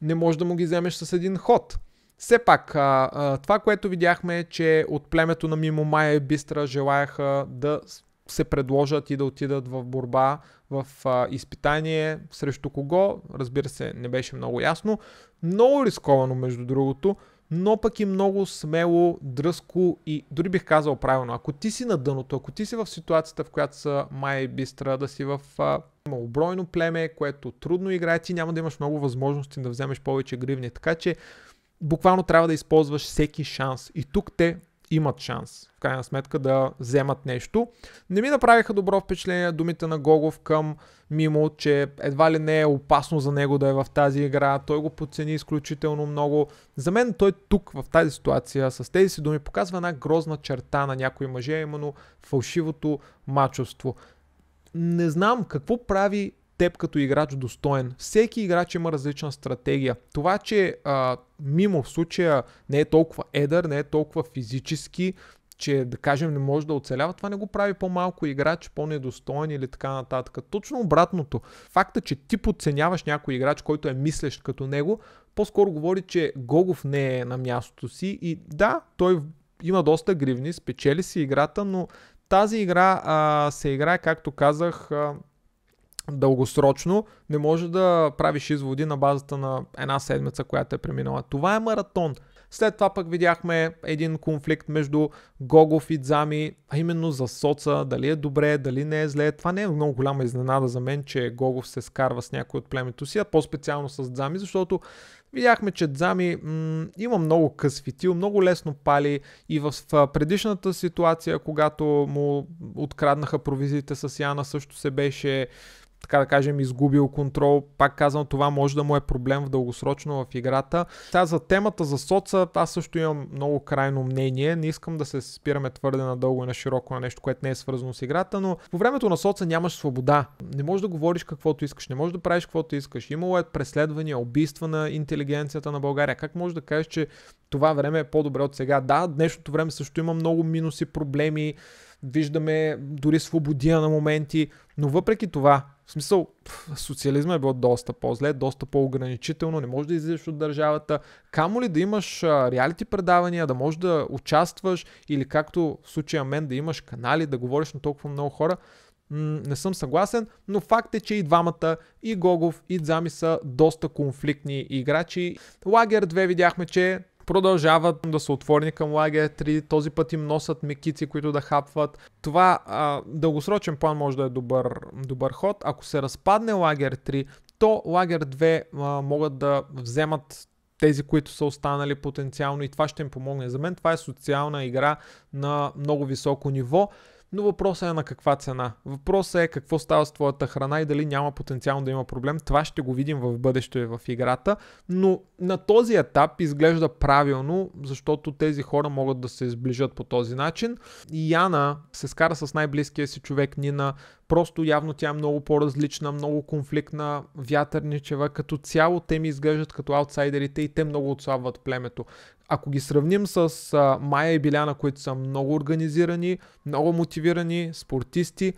[SPEAKER 1] не можеш да му ги вземеш с един ход. Все пак, а, а, това, което видяхме е, че от племето на Майя и Бистра желаяха да се предложат и да отидат в борба, в а, изпитание, срещу кого, разбира се, не беше много ясно. Много рисковано, между другото, но пък и много смело, дръско и дори бих казал правилно. Ако ти си на дъното, ако ти си в ситуацията, в която са Майя и Бистра, да си в малобройно племе, което трудно играе, ти няма да имаш много възможности да вземеш повече гривни. Така че буквално трябва да използваш всеки шанс. И тук те имат шанс, в крайна сметка, да вземат нещо. Не ми направиха добро впечатление думите на Гогов към Мимо, че едва ли не е опасно за него да е в тази игра. Той го подцени изключително много. За мен той тук, в тази ситуация, с тези си думи, показва една грозна черта на някои мъже, именно фалшивото мачовство. Не знам какво прави теб като играч достоен. Всеки играч има различна стратегия. Това, че а, Мимо в случая не е толкова едър, не е толкова физически, че да кажем не може да оцелява, това не го прави по-малко играч, по-недостоен или така нататък. Точно обратното. Факта, че ти подценяваш някой играч, който е мислещ като него, по-скоро говори, че Гогов не е на мястото си и да, той има доста гривни, спечели си играта, но тази игра а, се играе, както казах, а, дългосрочно, не може да правиш изводи на базата на една седмица, която е преминала. Това е маратон. След това пък видяхме един конфликт между Гогов и Дзами, а именно за соца, дали е добре, дали не е зле. Това не е много голяма изненада за мен, че Гогов се скарва с някой от племето си, а по-специално с Дзами, защото видяхме, че Дзами м- има много къс фитил, много лесно пали и в предишната ситуация, когато му откраднаха провизиите с Яна, също се беше така да кажем, изгубил контрол. Пак казвам, това може да му е проблем в дългосрочно в играта. Сега за темата за соца, аз също имам много крайно мнение. Не искам да се спираме твърде надълго и на широко на нещо, което не е свързано с играта, но по времето на соца нямаш свобода. Не можеш да говориш каквото искаш, не можеш да правиш каквото искаш. Имало е преследвания, убийства на интелигенцията на България. Как можеш да кажеш, че това време е по-добре от сега? Да, днешното време също има много минуси, проблеми виждаме дори свободия на моменти, но въпреки това, в смисъл, социализма е бил доста по-зле, доста по-ограничително, не можеш да излизаш от държавата, камо ли да имаш реалити предавания, да можеш да участваш или както в случая мен да имаш канали, да говориш на толкова много хора, не съм съгласен, но факт е, че и двамата, и Гогов, и Дзами са доста конфликтни играчи. Лагер 2 видяхме, че продължават да са отворени към лагер 3, този път им носят мекици, които да хапват. Това а, дългосрочен план може да е добър, добър ход. Ако се разпадне лагер 3, то лагер 2 а, могат да вземат тези, които са останали потенциално и това ще им помогне. За мен това е социална игра на много високо ниво но въпросът е на каква цена. Въпросът е какво става с твоята храна и дали няма потенциално да има проблем. Това ще го видим в бъдещето в играта, но на този етап изглежда правилно, защото тези хора могат да се сближат по този начин. И Яна се скара с най-близкия си човек Нина, просто явно тя е много по-различна, много конфликтна, вятърничева. Като цяло те ми изглеждат като аутсайдерите и те много отслабват племето. Ако ги сравним с а, Майя и Биляна, които са много организирани, много мотивирани, спортисти,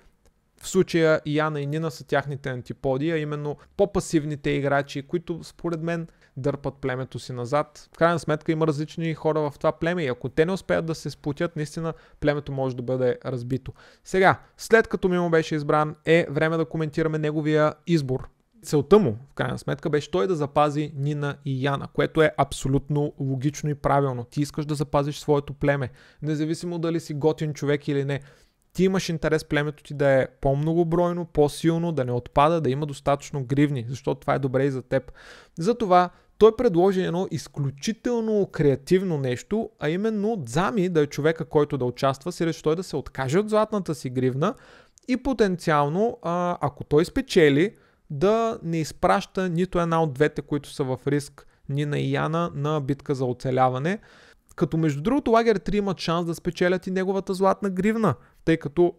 [SPEAKER 1] в случая Яна и Нина са тяхните антиподи, а именно по-пасивните играчи, които според мен дърпат племето си назад. В крайна сметка има различни хора в това племе и ако те не успеят да се сплутят, наистина племето може да бъде разбито. Сега, след като Мимо беше избран, е време да коментираме неговия избор целта му, в крайна сметка, беше той да запази Нина и Яна, което е абсолютно логично и правилно. Ти искаш да запазиш своето племе, независимо дали си готин човек или не. Ти имаш интерес племето ти да е по-многобройно, по-силно, да не отпада, да има достатъчно гривни, защото това е добре и за теб. Затова той предложи едно изключително креативно нещо, а именно Дзами да е човека, който да участва, сиреч той да се откаже от златната си гривна и потенциално, ако той спечели, да не изпраща нито една от двете, които са в риск, Нина и Яна, на битка за оцеляване. Като между другото лагер 3 имат шанс да спечелят и неговата златна гривна, тъй като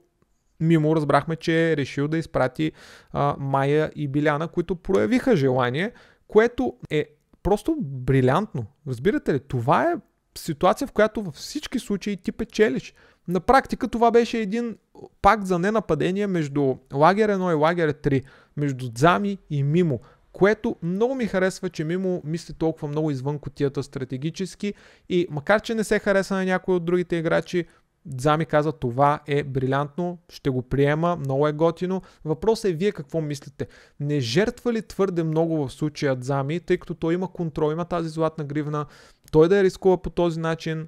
[SPEAKER 1] Мимо разбрахме, че е решил да изпрати а, Майя и Биляна, които проявиха желание, което е просто брилянтно. Разбирате ли? Това е ситуация, в която във всички случаи ти печелиш. На практика това беше един пакт за ненападение между лагер 1 и лагер 3 между Дзами и Мимо, което много ми харесва, че Мимо мисли толкова много извън котията стратегически и макар, че не се хареса на някой от другите играчи, Дзами каза, това е брилянтно, ще го приема, много е готино. Въпросът е вие какво мислите. Не жертва ли твърде много в случая Дзами, тъй като той има контрол, има тази златна гривна, той да я рискува по този начин,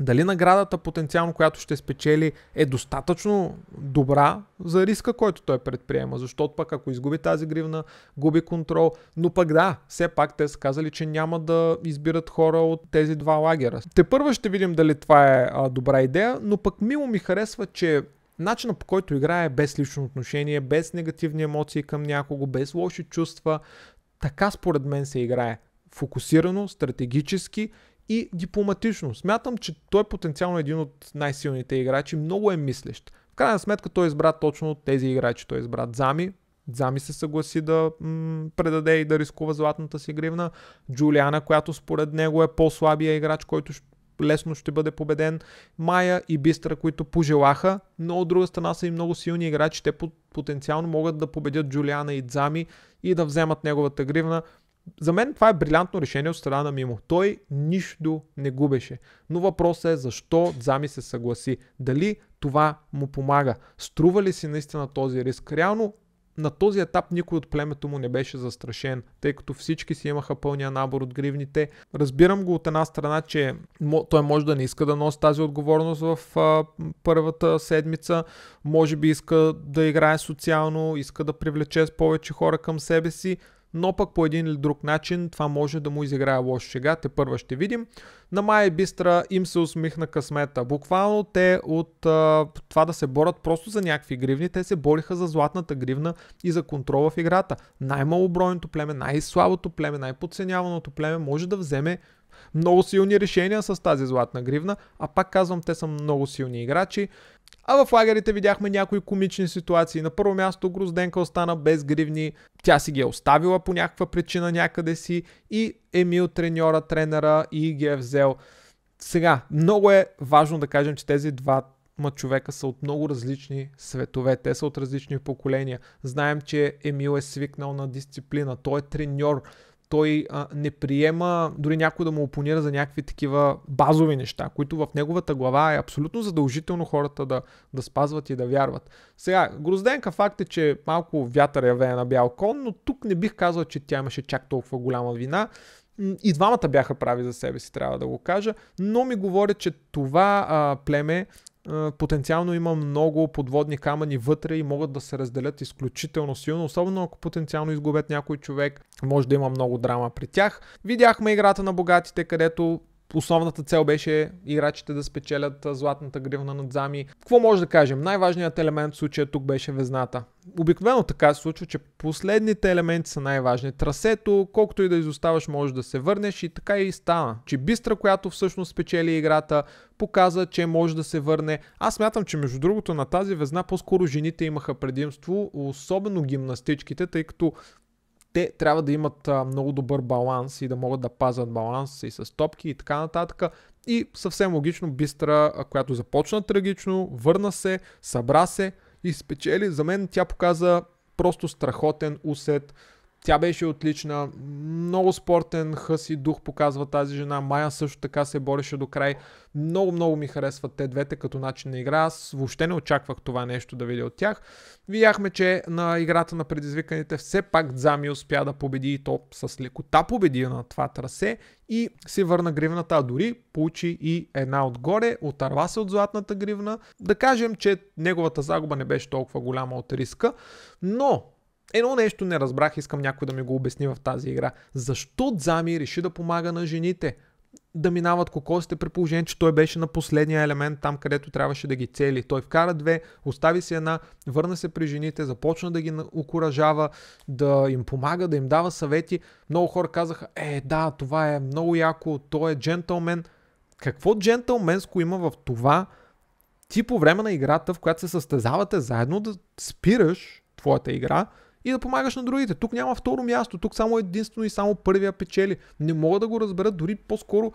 [SPEAKER 1] дали наградата потенциално, която ще спечели, е достатъчно добра за риска, който той предприема. Защото пък ако изгуби тази гривна, губи контрол. Но пък да, все пак те са казали, че няма да избират хора от тези два лагера. Те първо ще видим дали това е а, добра идея, но пък мило ми харесва, че начина по който играе без лично отношение, без негативни емоции към някого, без лоши чувства. Така според мен се играе фокусирано, стратегически и дипломатично. Смятам, че той е потенциално един от най-силните играчи, много е мислещ. В крайна сметка той избра точно тези играчи. Той избра Зами, Зами се съгласи да м- предаде и да рискува златната си гривна. Джулиана, която според него е по-слабия играч, който лесно ще бъде победен. Майя и Бистра, които пожелаха, но от друга страна са и много силни играчи. Те потенциално могат да победят Джулиана и Дзами и да вземат неговата гривна за мен това е брилянтно решение от страна на Мимо. Той нищо не губеше. Но въпросът е защо Дзами се съгласи. Дали това му помага? Струва ли си наистина този риск? Реално на този етап никой от племето му не беше застрашен, тъй като всички си имаха пълния набор от гривните. Разбирам го от една страна, че той може да не иска да носи тази отговорност в а, първата седмица, може би иска да играе социално, иска да привлече с повече хора към себе си, но пък по един или друг начин това може да му изиграе лош шега, те първа ще видим. На Майя Бистра им се усмихна късмета. Буквално те от а, това да се борят просто за някакви гривни, те се бориха за златната гривна и за контрола в играта. Най-малобройното племе, най-слабото племе, най-подценяваното племе може да вземе много силни решения с тази златна гривна, а пак казвам, те са много силни играчи. А в лагерите видяхме някои комични ситуации. На първо място Грузденка остана без гривни, тя си ги е оставила по някаква причина някъде си и Емил треньора, тренера и ги е взел. Сега, много е важно да кажем, че тези два ма човека са от много различни светове, те са от различни поколения. Знаем, че Емил е свикнал на дисциплина, той е треньор, той а, не приема дори някой да му опонира за някакви такива базови неща, които в неговата глава е абсолютно задължително хората да, да спазват и да вярват. Сега, Грозденка факт е, че малко вятър я вее на бял кон, но тук не бих казал, че тя имаше чак толкова голяма вина. И двамата бяха прави за себе си, трябва да го кажа, но ми говоря, че това а, племе потенциално има много подводни камъни вътре и могат да се разделят изключително силно, особено ако потенциално изгубят някой човек, може да има много драма при тях. Видяхме играта на богатите, където Основната цел беше играчите да спечелят златната гривна над Зами. Какво може да кажем? Най-важният елемент в случая тук беше везната. Обикновено така се случва, че последните елементи са най-важни. Трасето, колкото и да изоставаш, можеш да се върнеш и така и стана. Че Бистра, която всъщност спечели играта, показа, че може да се върне. Аз смятам, че между другото на тази везна по-скоро жените имаха предимство, особено гимнастичките, тъй като те трябва да имат а, много добър баланс и да могат да пазят баланс и с топки и така нататък. И съвсем логично Бистра, която започна трагично, върна се, събра се и спечели. За мен тя показа просто страхотен усет тя беше отлична, много спортен хъс и дух показва тази жена. Майя също така се бореше до край. Много, много ми харесват те двете като начин на игра. Аз въобще не очаквах това нещо да видя от тях. Видяхме, че на играта на предизвиканите все пак Дзами успя да победи и то с лекота победи на това трасе и си върна гривната, а дори получи и една отгоре, отърва се от златната гривна. Да кажем, че неговата загуба не беше толкова голяма от риска, но Едно нещо не разбрах, искам някой да ми го обясни в тази игра. Защо Дзами реши да помага на жените? да минават кокосите при положение, че той беше на последния елемент там, където трябваше да ги цели. Той вкара две, остави си една, върна се при жените, започна да ги окоръжава, да им помага, да им дава съвети. Много хора казаха, е да, това е много яко, той е джентълмен. Какво джентълменско има в това ти по време на играта, в която се състезавате заедно, да спираш твоята игра – и да помагаш на другите. Тук няма второ място, тук само единствено и само първия печели. Не мога да го разбера, дори по-скоро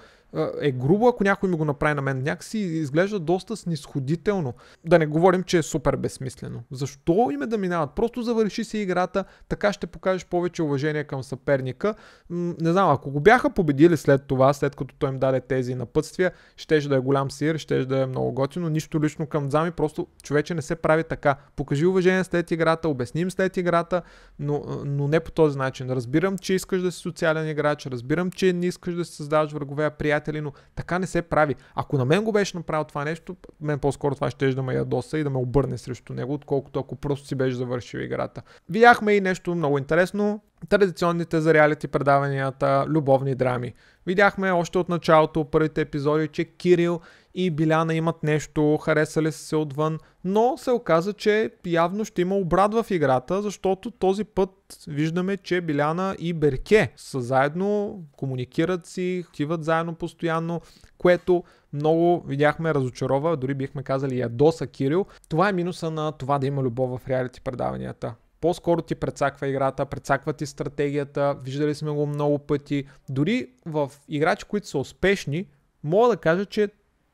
[SPEAKER 1] е грубо, ако някой ми го направи на мен. Някакси изглежда доста снисходително. Да не говорим, че е супер безсмислено. Защо им да минават? Просто завърши си играта, така ще покажеш повече уважение към съперника. не знам, ако го бяха победили след това, след като той им даде тези напътствия, щеше да е голям сир, щеше да е много готино. Нищо лично към Дзами, просто човече не се прави така. Покажи уважение след играта, обясним след играта, но, но не по този начин. Разбирам, че искаш да си социален играч, разбирам, че не искаш да си създаваш врагове, приятели, но така не се прави. Ако на мен го беше направил това нещо, мен по-скоро това ще да ме ядоса и да ме обърне срещу него, отколкото ако просто си беше завършил играта. Видяхме и нещо много интересно традиционните за реалити предаванията любовни драми. Видяхме още от началото, първите епизоди, че Кирил и Биляна имат нещо, харесали се отвън, но се оказа, че явно ще има обрат в играта, защото този път виждаме, че Биляна и Берке са заедно, комуникират си, отиват заедно постоянно, което много видяхме разочарова, дори бихме казали ядоса Кирил. Това е минуса на това да има любов в реалити предаванията по-скоро ти прецаква играта, прецаква ти стратегията, виждали сме го много пъти. Дори в играчи, които са успешни, мога да кажа, че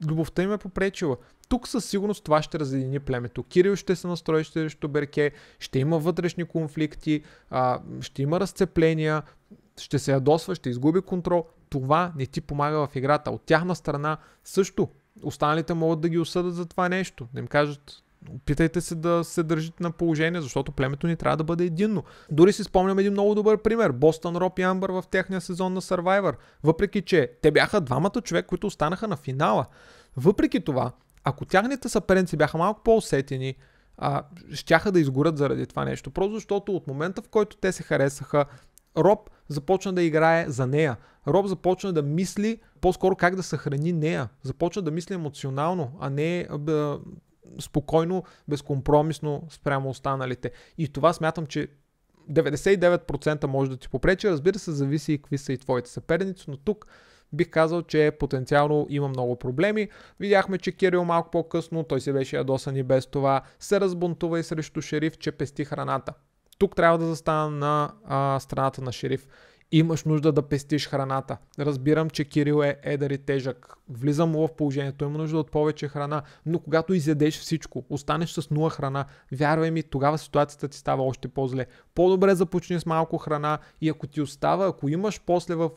[SPEAKER 1] любовта им е попречила. Тук със сигурност това ще разедини племето. Кирил ще се настрои срещу Берке, ще има вътрешни конфликти, ще има разцепления, ще се ядосва, ще изгуби контрол. Това не ти помага в играта. От тяхна страна също останалите могат да ги осъдат за това нещо. Да им кажат, Опитайте се да се държите на положение, защото племето ни трябва да бъде единно. Дори си спомням един много добър пример. Бостън Роб и Амбър в техния сезон на Survivor. Въпреки, че те бяха двамата човек, които останаха на финала. Въпреки това, ако тяхните съперници бяха малко по-усетени, а, щяха да изгорят заради това нещо. Просто защото от момента, в който те се харесаха, Роб започна да играе за нея. Роб започна да мисли по-скоро как да съхрани нея. Започна да мисли емоционално, а не спокойно, безкомпромисно спрямо останалите. И това смятам, че 99% може да ти попречи. Разбира се, зависи и какви са и твоите съперници, но тук бих казал, че потенциално има много проблеми. Видяхме, че Кирил малко по-късно, той се беше ядосан и без това, се разбунтува и срещу шериф, че пести храната. Тук трябва да застана на а, страната на шериф имаш нужда да пестиш храната. Разбирам, че Кирил е едър и тежък. Влизам в положението, има нужда от повече храна. Но когато изядеш всичко, останеш с нула храна, вярвай ми, тогава ситуацията ти става още по-зле. По-добре започни с малко храна и ако ти остава, ако имаш после в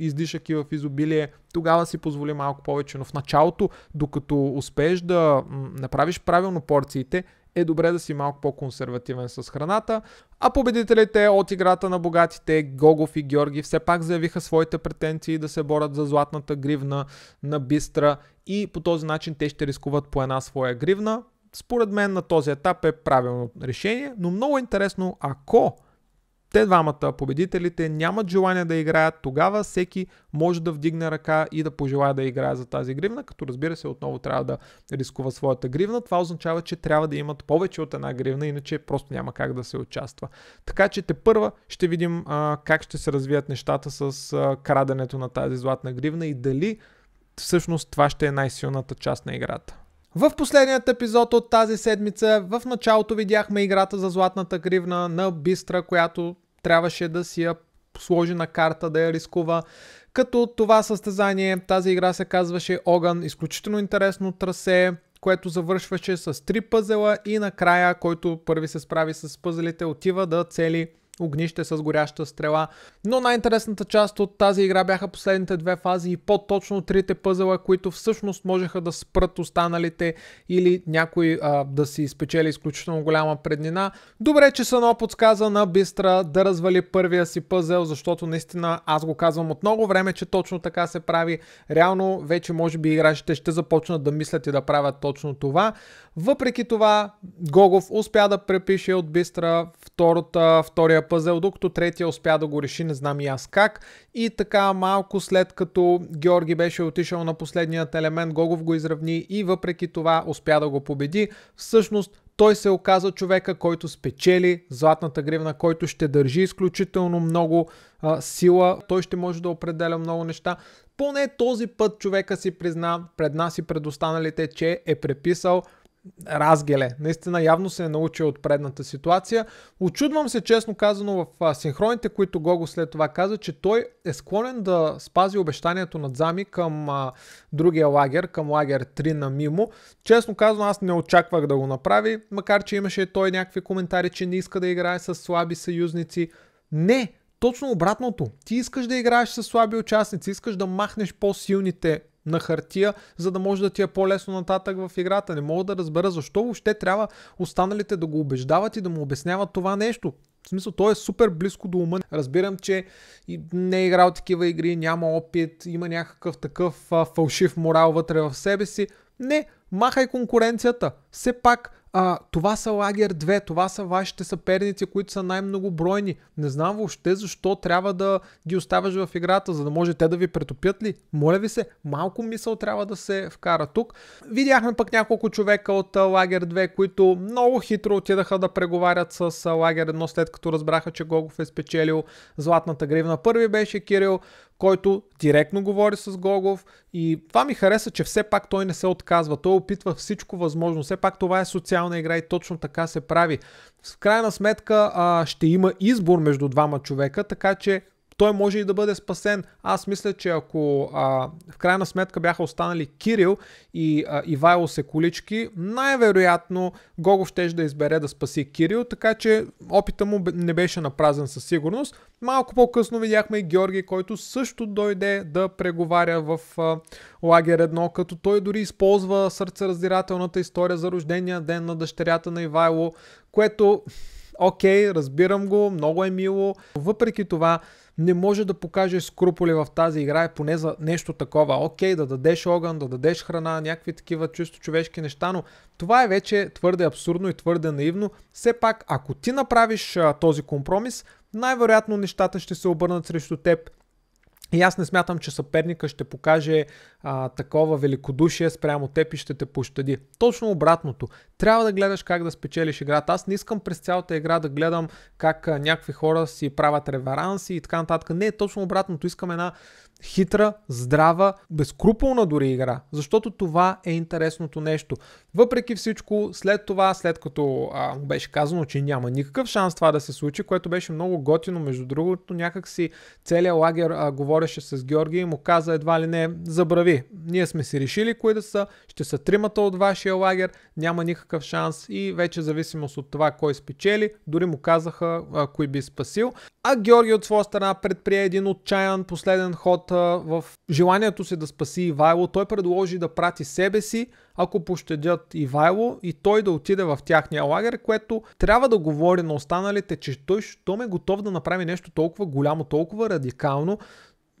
[SPEAKER 1] издишък и в изобилие, тогава си позволи малко повече. Но в началото, докато успееш да направиш правилно порциите, е добре да си малко по-консервативен с храната. А победителите от играта на богатите Гогов и Георги все пак заявиха своите претенции да се борят за златната гривна на Бистра и по този начин те ще рискуват по една своя гривна. Според мен на този етап е правилно решение, но много интересно ако те двамата, победителите, нямат желание да играят, тогава всеки може да вдигне ръка и да пожелая да играе за тази гривна, като разбира се отново трябва да рискува своята гривна. Това означава, че трябва да имат повече от една гривна, иначе просто няма как да се участва. Така че те първа ще видим а, как ще се развият нещата с а, краденето на тази златна гривна и дали всъщност това ще е най-силната част на играта. В последният епизод от тази седмица в началото видяхме играта за златната гривна на Бистра, която трябваше да си я сложи на карта, да я рискува. Като това състезание, тази игра се казваше Огън, изключително интересно трасе, което завършваше с три пъзела и накрая, който първи се справи с пъзелите, отива да цели огнище с горяща стрела. Но най-интересната част от тази игра бяха последните две фази и по-точно трите пъзела, които всъщност можеха да спрат останалите или някой а, да си спечели изключително голяма преднина. Добре, че Сано подсказа на Бистра да развали първия си пъзел, защото наистина аз го казвам от много време, че точно така се прави. Реално вече може би играчите ще започнат да мислят и да правят точно това. Въпреки това, Гогов успя да препише от Бистра втората, втория пъзел, докато третия успя да го реши, не знам и аз как. И така малко след като Георги беше отишъл на последният елемент, Гогов го изравни и въпреки това успя да го победи. Всъщност той се оказа човека, който спечели златната гривна, който ще държи изключително много а, сила. Той ще може да определя много неща. Поне този път човека си призна пред нас и пред останалите, че е преписал разгеле. Наистина явно се е научил от предната ситуация. Очудвам се, честно казано, в синхроните, които Гого след това каза, че той е склонен да спази обещанието на Дзами към а, другия лагер, към лагер 3 на Мимо. Честно казано, аз не очаквах да го направи, макар че имаше той някакви коментари, че не иска да играе с слаби съюзници. Не, точно обратното. Ти искаш да играеш с слаби участници, искаш да махнеш по-силните на хартия, за да може да ти е по-лесно нататък в играта. Не мога да разбера защо въобще трябва останалите да го убеждават и да му обясняват това нещо. В смисъл, той е супер близко до ума. Разбирам, че не е играл такива игри, няма опит, има някакъв такъв а, фалшив морал вътре в себе си. Не, махай конкуренцията. Все пак а, това са лагер 2, това са вашите съперници, които са най-многобройни. Не знам въобще защо трябва да ги оставяш в играта, за да може те да ви претопят ли. Моля ви се, малко мисъл трябва да се вкара тук. Видяхме пък няколко човека от лагер 2, които много хитро отидаха да преговарят с лагер 1, след като разбраха, че Гогов е спечелил златната гривна. Първи беше Кирил, който директно говори с Гогов и това ми хареса, че все пак той не се отказва. Той опитва всичко възможно. Все пак това е социална игра и точно така се прави. В крайна сметка а, ще има избор между двама човека, така че той може и да бъде спасен. Аз мисля, че ако а, в крайна сметка бяха останали Кирил и а, Ивайло Секулички, най-вероятно Гогов ще да избере да спаси Кирил, така че опита му не беше напразен със сигурност. Малко по-късно видяхме и Георги, който също дойде да преговаря в а, лагер едно, като той дори използва сърцераздирателната история за рождения ден на дъщерята на Ивайло, което... Окей, okay, разбирам го, много е мило. Въпреки това, не може да покажеш скруполи в тази игра и поне за нещо такова. Окей, да дадеш огън, да дадеш храна, някакви такива чисто човешки неща, но това е вече твърде абсурдно и твърде наивно. Все пак, ако ти направиш а, този компромис, най-вероятно нещата ще се обърнат срещу теб и аз не смятам, че съперника ще покаже а, такова великодушие спрямо теб и ще те пощади. Точно обратното. Трябва да гледаш как да спечелиш играта. Аз не искам през цялата игра да гледам как а, някакви хора си правят реверанси и така нататък. Не, точно обратното. Искам една хитра, здрава, безкруполна дори игра, защото това е интересното нещо. Въпреки всичко, след това, след като а, беше казано, че няма никакъв шанс това да се случи, което беше много готино, между другото, някакси целият лагер а, говореше с Георги и му каза едва ли не, забрави, ние сме си решили кои да са, ще са тримата от вашия лагер, няма никакъв шанс и вече зависимост от това кой спечели, дори му казаха а, кой би спасил. А Георги от своя страна предприе един отчаян последен ход, хората в желанието си да спаси Ивайло, той предложи да прати себе си, ако пощадят Ивайло и той да отиде в тяхния лагер, което трябва да говори на останалите, че той щом е готов да направи нещо толкова голямо, толкова радикално,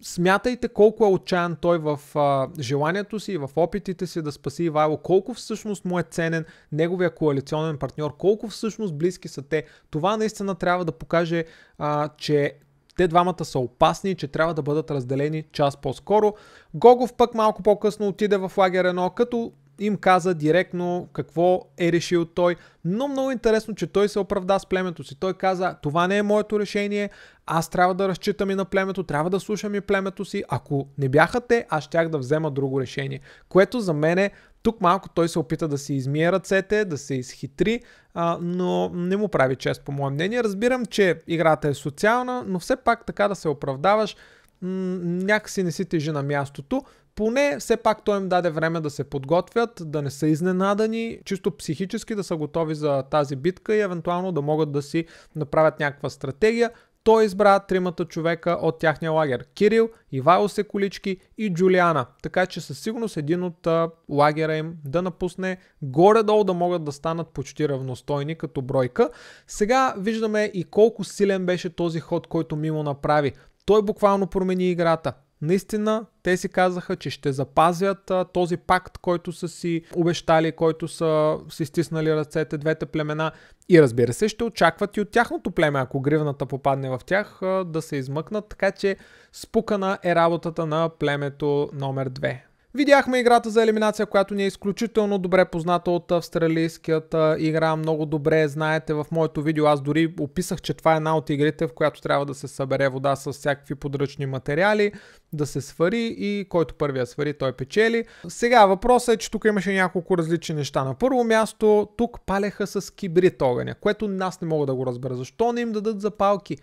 [SPEAKER 1] смятайте колко е отчаян той в а, желанието си и в опитите си да спаси Ивайло, колко всъщност му е ценен неговия коалиционен партньор, колко всъщност близки са те. Това наистина трябва да покаже, а, че те двамата са опасни и че трябва да бъдат разделени час по-скоро. Гогов пък малко по-късно отиде в лагер 1, като им каза директно какво е решил той. Но много интересно, че той се оправда с племето си. Той каза, това не е моето решение, аз трябва да разчитам и на племето, трябва да слушам и племето си. Ако не бяха те, аз щях да взема друго решение. Което за мен е тук малко той се опита да си измие ръцете, да се изхитри, а, но не му прави чест, по мое мнение. Разбирам, че играта е социална, но все пак така да се оправдаваш, м- някакси не си тежи на мястото. Поне все пак той им даде време да се подготвят, да не са изненадани, чисто психически да са готови за тази битка и евентуално да могат да си направят някаква стратегия. Той избра тримата човека от тяхния лагер – Кирил, Ивайло Секулички и Джулиана. Така че със сигурност един от а, лагера им да напусне горе-долу да могат да станат почти равностойни като бройка. Сега виждаме и колко силен беше този ход, който Мимо направи. Той буквално промени играта наистина те си казаха, че ще запазят а, този пакт, който са си обещали, който са си стиснали ръцете двете племена. И разбира се, ще очакват и от тяхното племе, ако гривната попадне в тях, а, да се измъкнат. Така че спукана е работата на племето номер 2. Видяхме играта за елиминация, която ни е изключително добре позната от австралийската игра. Много добре знаете в моето видео. Аз дори описах, че това е една от игрите, в която трябва да се събере вода с всякакви подръчни материали, да се свари и който първия свари, той печели. Сега въпросът е, че тук имаше няколко различни неща. На първо място, тук палеха с кибрит огъня, което нас не мога да го разбера. Защо не им дадат запалки?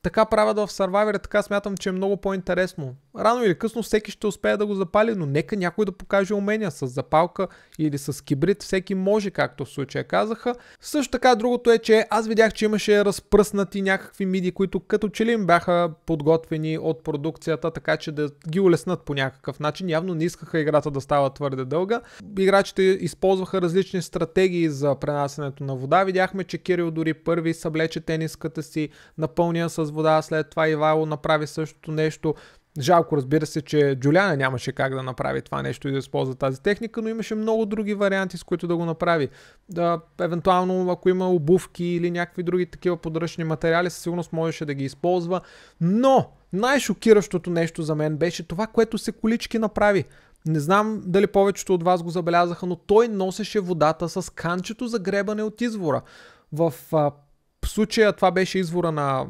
[SPEAKER 1] така правят в Survivor, така смятам, че е много по-интересно. Рано или късно всеки ще успее да го запали, но нека някой да покаже умения с запалка или с кибрид, всеки може, както в случая казаха. Също така другото е, че аз видях, че имаше разпръснати някакви миди, които като че ли им бяха подготвени от продукцията, така че да ги улеснат по някакъв начин. Явно не искаха играта да става твърде дълга. Играчите използваха различни стратегии за пренасенето на вода. Видяхме, че Кирил дори първи съблече тениската си, напълня с с вода, след това Ивайло направи същото нещо. Жалко, разбира се, че Джуляна нямаше как да направи това нещо и да използва тази техника, но имаше много други варианти, с които да го направи. Да, евентуално, ако има обувки или някакви други такива подръчни материали, със сигурност можеше да ги използва. Но най-шокиращото нещо за мен беше това, което се колички направи. Не знам дали повечето от вас го забелязаха, но той носеше водата с канчето за гребане от извора. В а, случая това беше извора на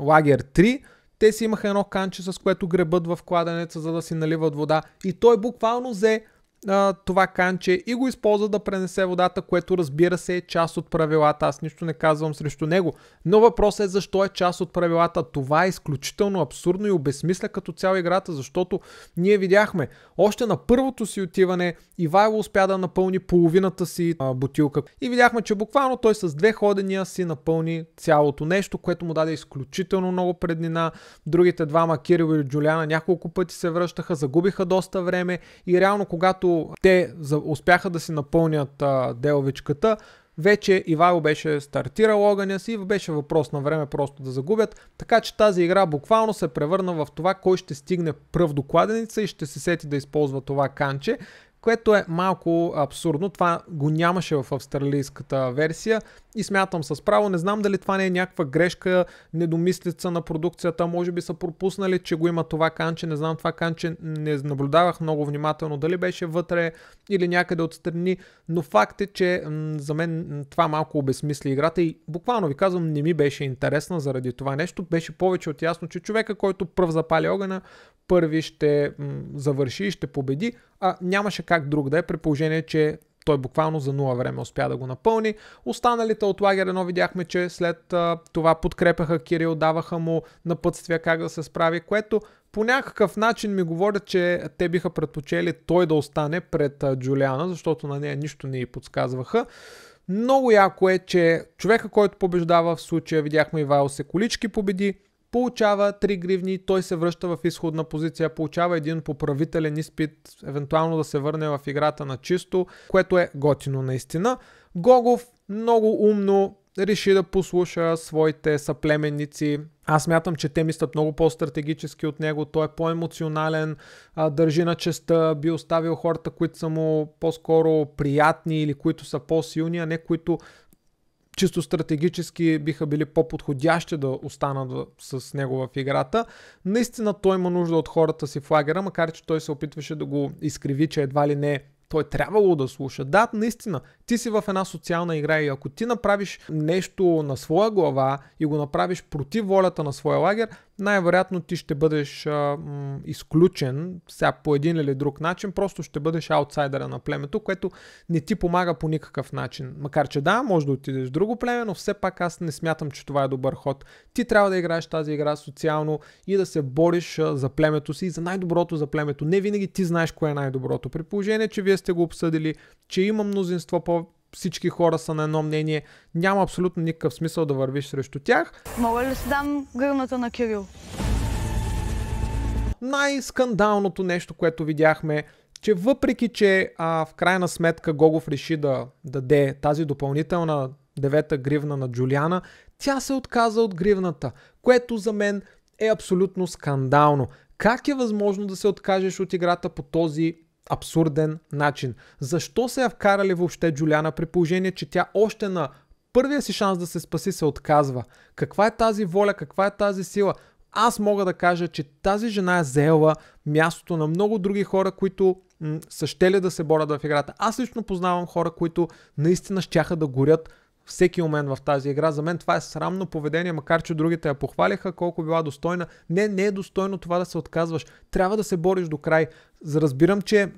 [SPEAKER 1] лагер 3, те си имаха едно канче, с което гребат в кладенеца, за да си наливат вода. И той буквално взе а, това канче и го използва да пренесе водата, което разбира се е част от правилата. Аз нищо не казвам срещу него. Но въпросът е защо е част от правилата. Това е изключително абсурдно и обесмисля като цяла играта, защото ние видяхме още на първото си отиване Ивайло успя да напълни половината си а, бутилка и видяхме, че буквално той с две ходения си напълни цялото нещо, което му даде изключително много преднина. Другите двама, Кирил и Джулиана, няколко пъти се връщаха, загубиха доста време и реално когато те успяха да си напълнят а, деловичката, вече Ивайло беше стартирал огъня си и беше въпрос на време просто да загубят. Така че тази игра буквално се превърна в това кой ще стигне пръв до кладеница и ще се сети да използва това канче което е малко абсурдно. Това го нямаше в австралийската версия и смятам с право. Не знам дали това не е някаква грешка, недомислица на продукцията. Може би са пропуснали, че го има това канче. Не знам това канче. Не наблюдавах много внимателно дали беше вътре или някъде отстрани, но факт е, че м- за мен това малко обесмисли играта и буквално ви казвам, не ми беше интересна заради това нещо. Беше повече от ясно, че човека, който пръв запали огъна, първи ще м- завърши и ще победи, а нямаше как друг да е, при положение, че той буквално за нула време успя да го напълни. Останалите от лагер едно видяхме, че след а, това подкрепяха Кирил, даваха му напътствия как да се справи, което по някакъв начин ми говорят, че те биха предпочели той да остане пред Джулиана, защото на нея нищо не й подсказваха. Много яко е, че човека, който побеждава в случая, видяхме и Вайл се колички победи, получава 3 гривни, той се връща в изходна позиция, получава един поправителен изпит, евентуално да се върне в играта на чисто, което е готино наистина. Гогов много умно реши да послуша своите съплеменници. Аз мятам, че те мислят много по-стратегически от него, той е по-емоционален, държи на честа, би оставил хората, които са му по-скоро приятни или които са по-силни, а не които чисто стратегически биха били по-подходящи да останат с него в играта. Наистина той има нужда от хората си в лагера, макар че той се опитваше да го изкриви, че едва ли не то е трябвало да слуша. Да, наистина, ти си в една социална игра и ако ти направиш нещо на своя глава и го направиш против волята на своя лагер, най-вероятно ти ще бъдеш а, м, изключен сега по един или друг начин, просто ще бъдеш аутсайдера на племето, което не ти помага по никакъв начин. Макар че да, може да отидеш в друго племе, но все пак аз не смятам, че това е добър ход. Ти трябва да играеш тази игра социално и да се бориш а, за племето си и за най-доброто за племето. Не винаги ти знаеш кое е най-доброто. При положение, че вие сте го обсъдили, че има мнозинство по всички хора са на едно мнение. Няма абсолютно никакъв смисъл да вървиш срещу тях. Мога ли да си дам гърната на Кирил? Най-скандалното нещо, което видяхме, че въпреки, че а, в крайна сметка Гогов реши да даде тази допълнителна девета гривна на Джулиана, тя се отказа от гривната, което за мен е абсолютно скандално. Как е възможно да се откажеш от играта по този абсурден начин. Защо се я вкарали въобще Джулиана при положение, че тя още на първия си шанс да се спаси се отказва? Каква е тази воля, каква е тази сила? Аз мога да кажа, че тази жена е заела мястото на много други хора, които м- са щели да се борят в играта. Аз лично познавам хора, които наистина щяха да горят всеки момент в тази игра. За мен това е срамно поведение, макар че другите я похвалиха, колко била достойна. Не, не е достойно това да се отказваш. Трябва да се бориш до край. Разбирам, че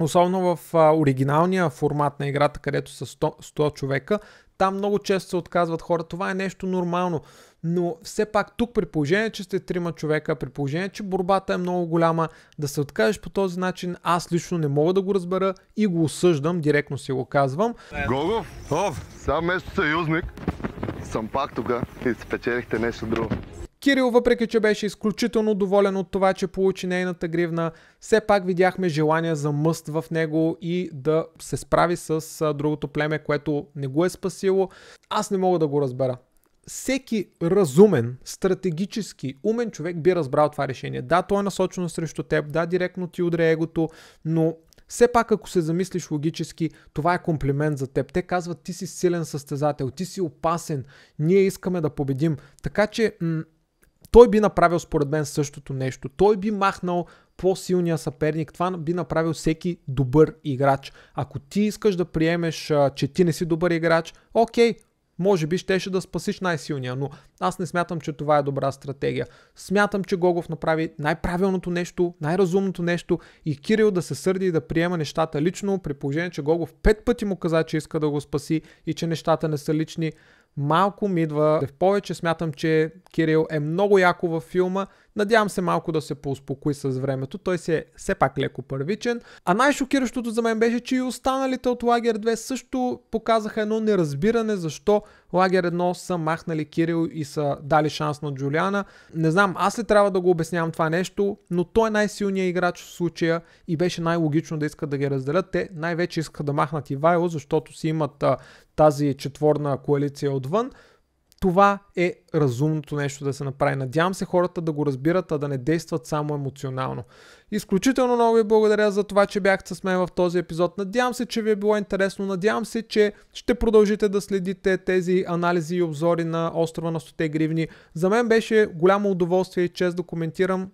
[SPEAKER 1] особено в а, оригиналния формат на играта, където са 100, 100 човека, там много често се отказват хора. Това е нещо нормално но все пак тук при положение, че сте трима човека, при положение, че борбата е много голяма, да се откажеш по този начин, аз лично не мога да го разбера и го осъждам, директно си го казвам. Гого, ов, сега вместо съюзник, съм пак тук и спечелихте нещо друго. Кирил, въпреки че беше изключително доволен от това, че получи нейната гривна, все пак видяхме желание за мъст в него и да се справи с другото племе, което не го е спасило. Аз не мога да го разбера всеки разумен, стратегически умен човек би разбрал това решение. Да, то е насочено срещу теб, да, директно ти удря егото, но все пак, ако се замислиш логически, това е комплимент за теб. Те казват, ти си силен състезател, ти си опасен, ние искаме да победим. Така че м- той би направил според мен същото нещо. Той би махнал по-силния съперник. Това би направил всеки добър играч. Ако ти искаш да приемеш, че ти не си добър играч, окей, може би щеше да спасиш най-силния, но аз не смятам, че това е добра стратегия. Смятам, че Гогов направи най-правилното нещо, най-разумното нещо и Кирил да се сърди и да приема нещата лично, при положение, че Гогов пет пъти му каза, че иска да го спаси и че нещата не са лични. Малко ми идва в повече. Смятам, че Кирил е много яко във филма Надявам се малко да се поуспокои с времето. Той си е все пак леко първичен. А най-шокиращото за мен беше, че и останалите от Лагер 2 също показаха едно неразбиране защо Лагер 1 са махнали Кирил и са дали шанс на Джулиана. Не знам, аз ли трябва да го обяснявам това нещо, но той е най-силният играч в случая и беше най-логично да искат да ги разделят. Те най-вече искат да махнат Ивайло, защото си имат а, тази четворна коалиция отвън това е разумното нещо да се направи. Надявам се хората да го разбират, а да не действат само емоционално. Изключително много ви благодаря за това, че бяхте с мен в този епизод. Надявам се, че ви е било интересно. Надявам се, че ще продължите да следите тези анализи и обзори на острова на 100 гривни. За мен беше голямо удоволствие и чест да коментирам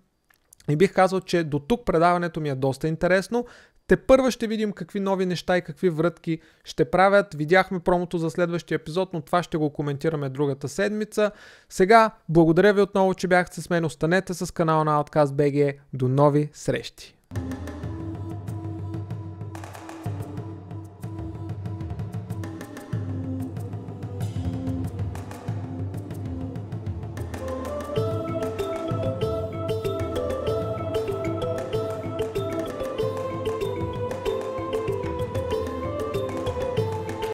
[SPEAKER 1] и бих казал, че до тук предаването ми е доста интересно. Те първа ще видим какви нови неща и какви врътки ще правят. Видяхме промото за следващия епизод, но това ще го коментираме другата седмица. Сега, благодаря ви отново, че бяхте с мен. Останете с канала на OutcastBG. BG. До нови срещи!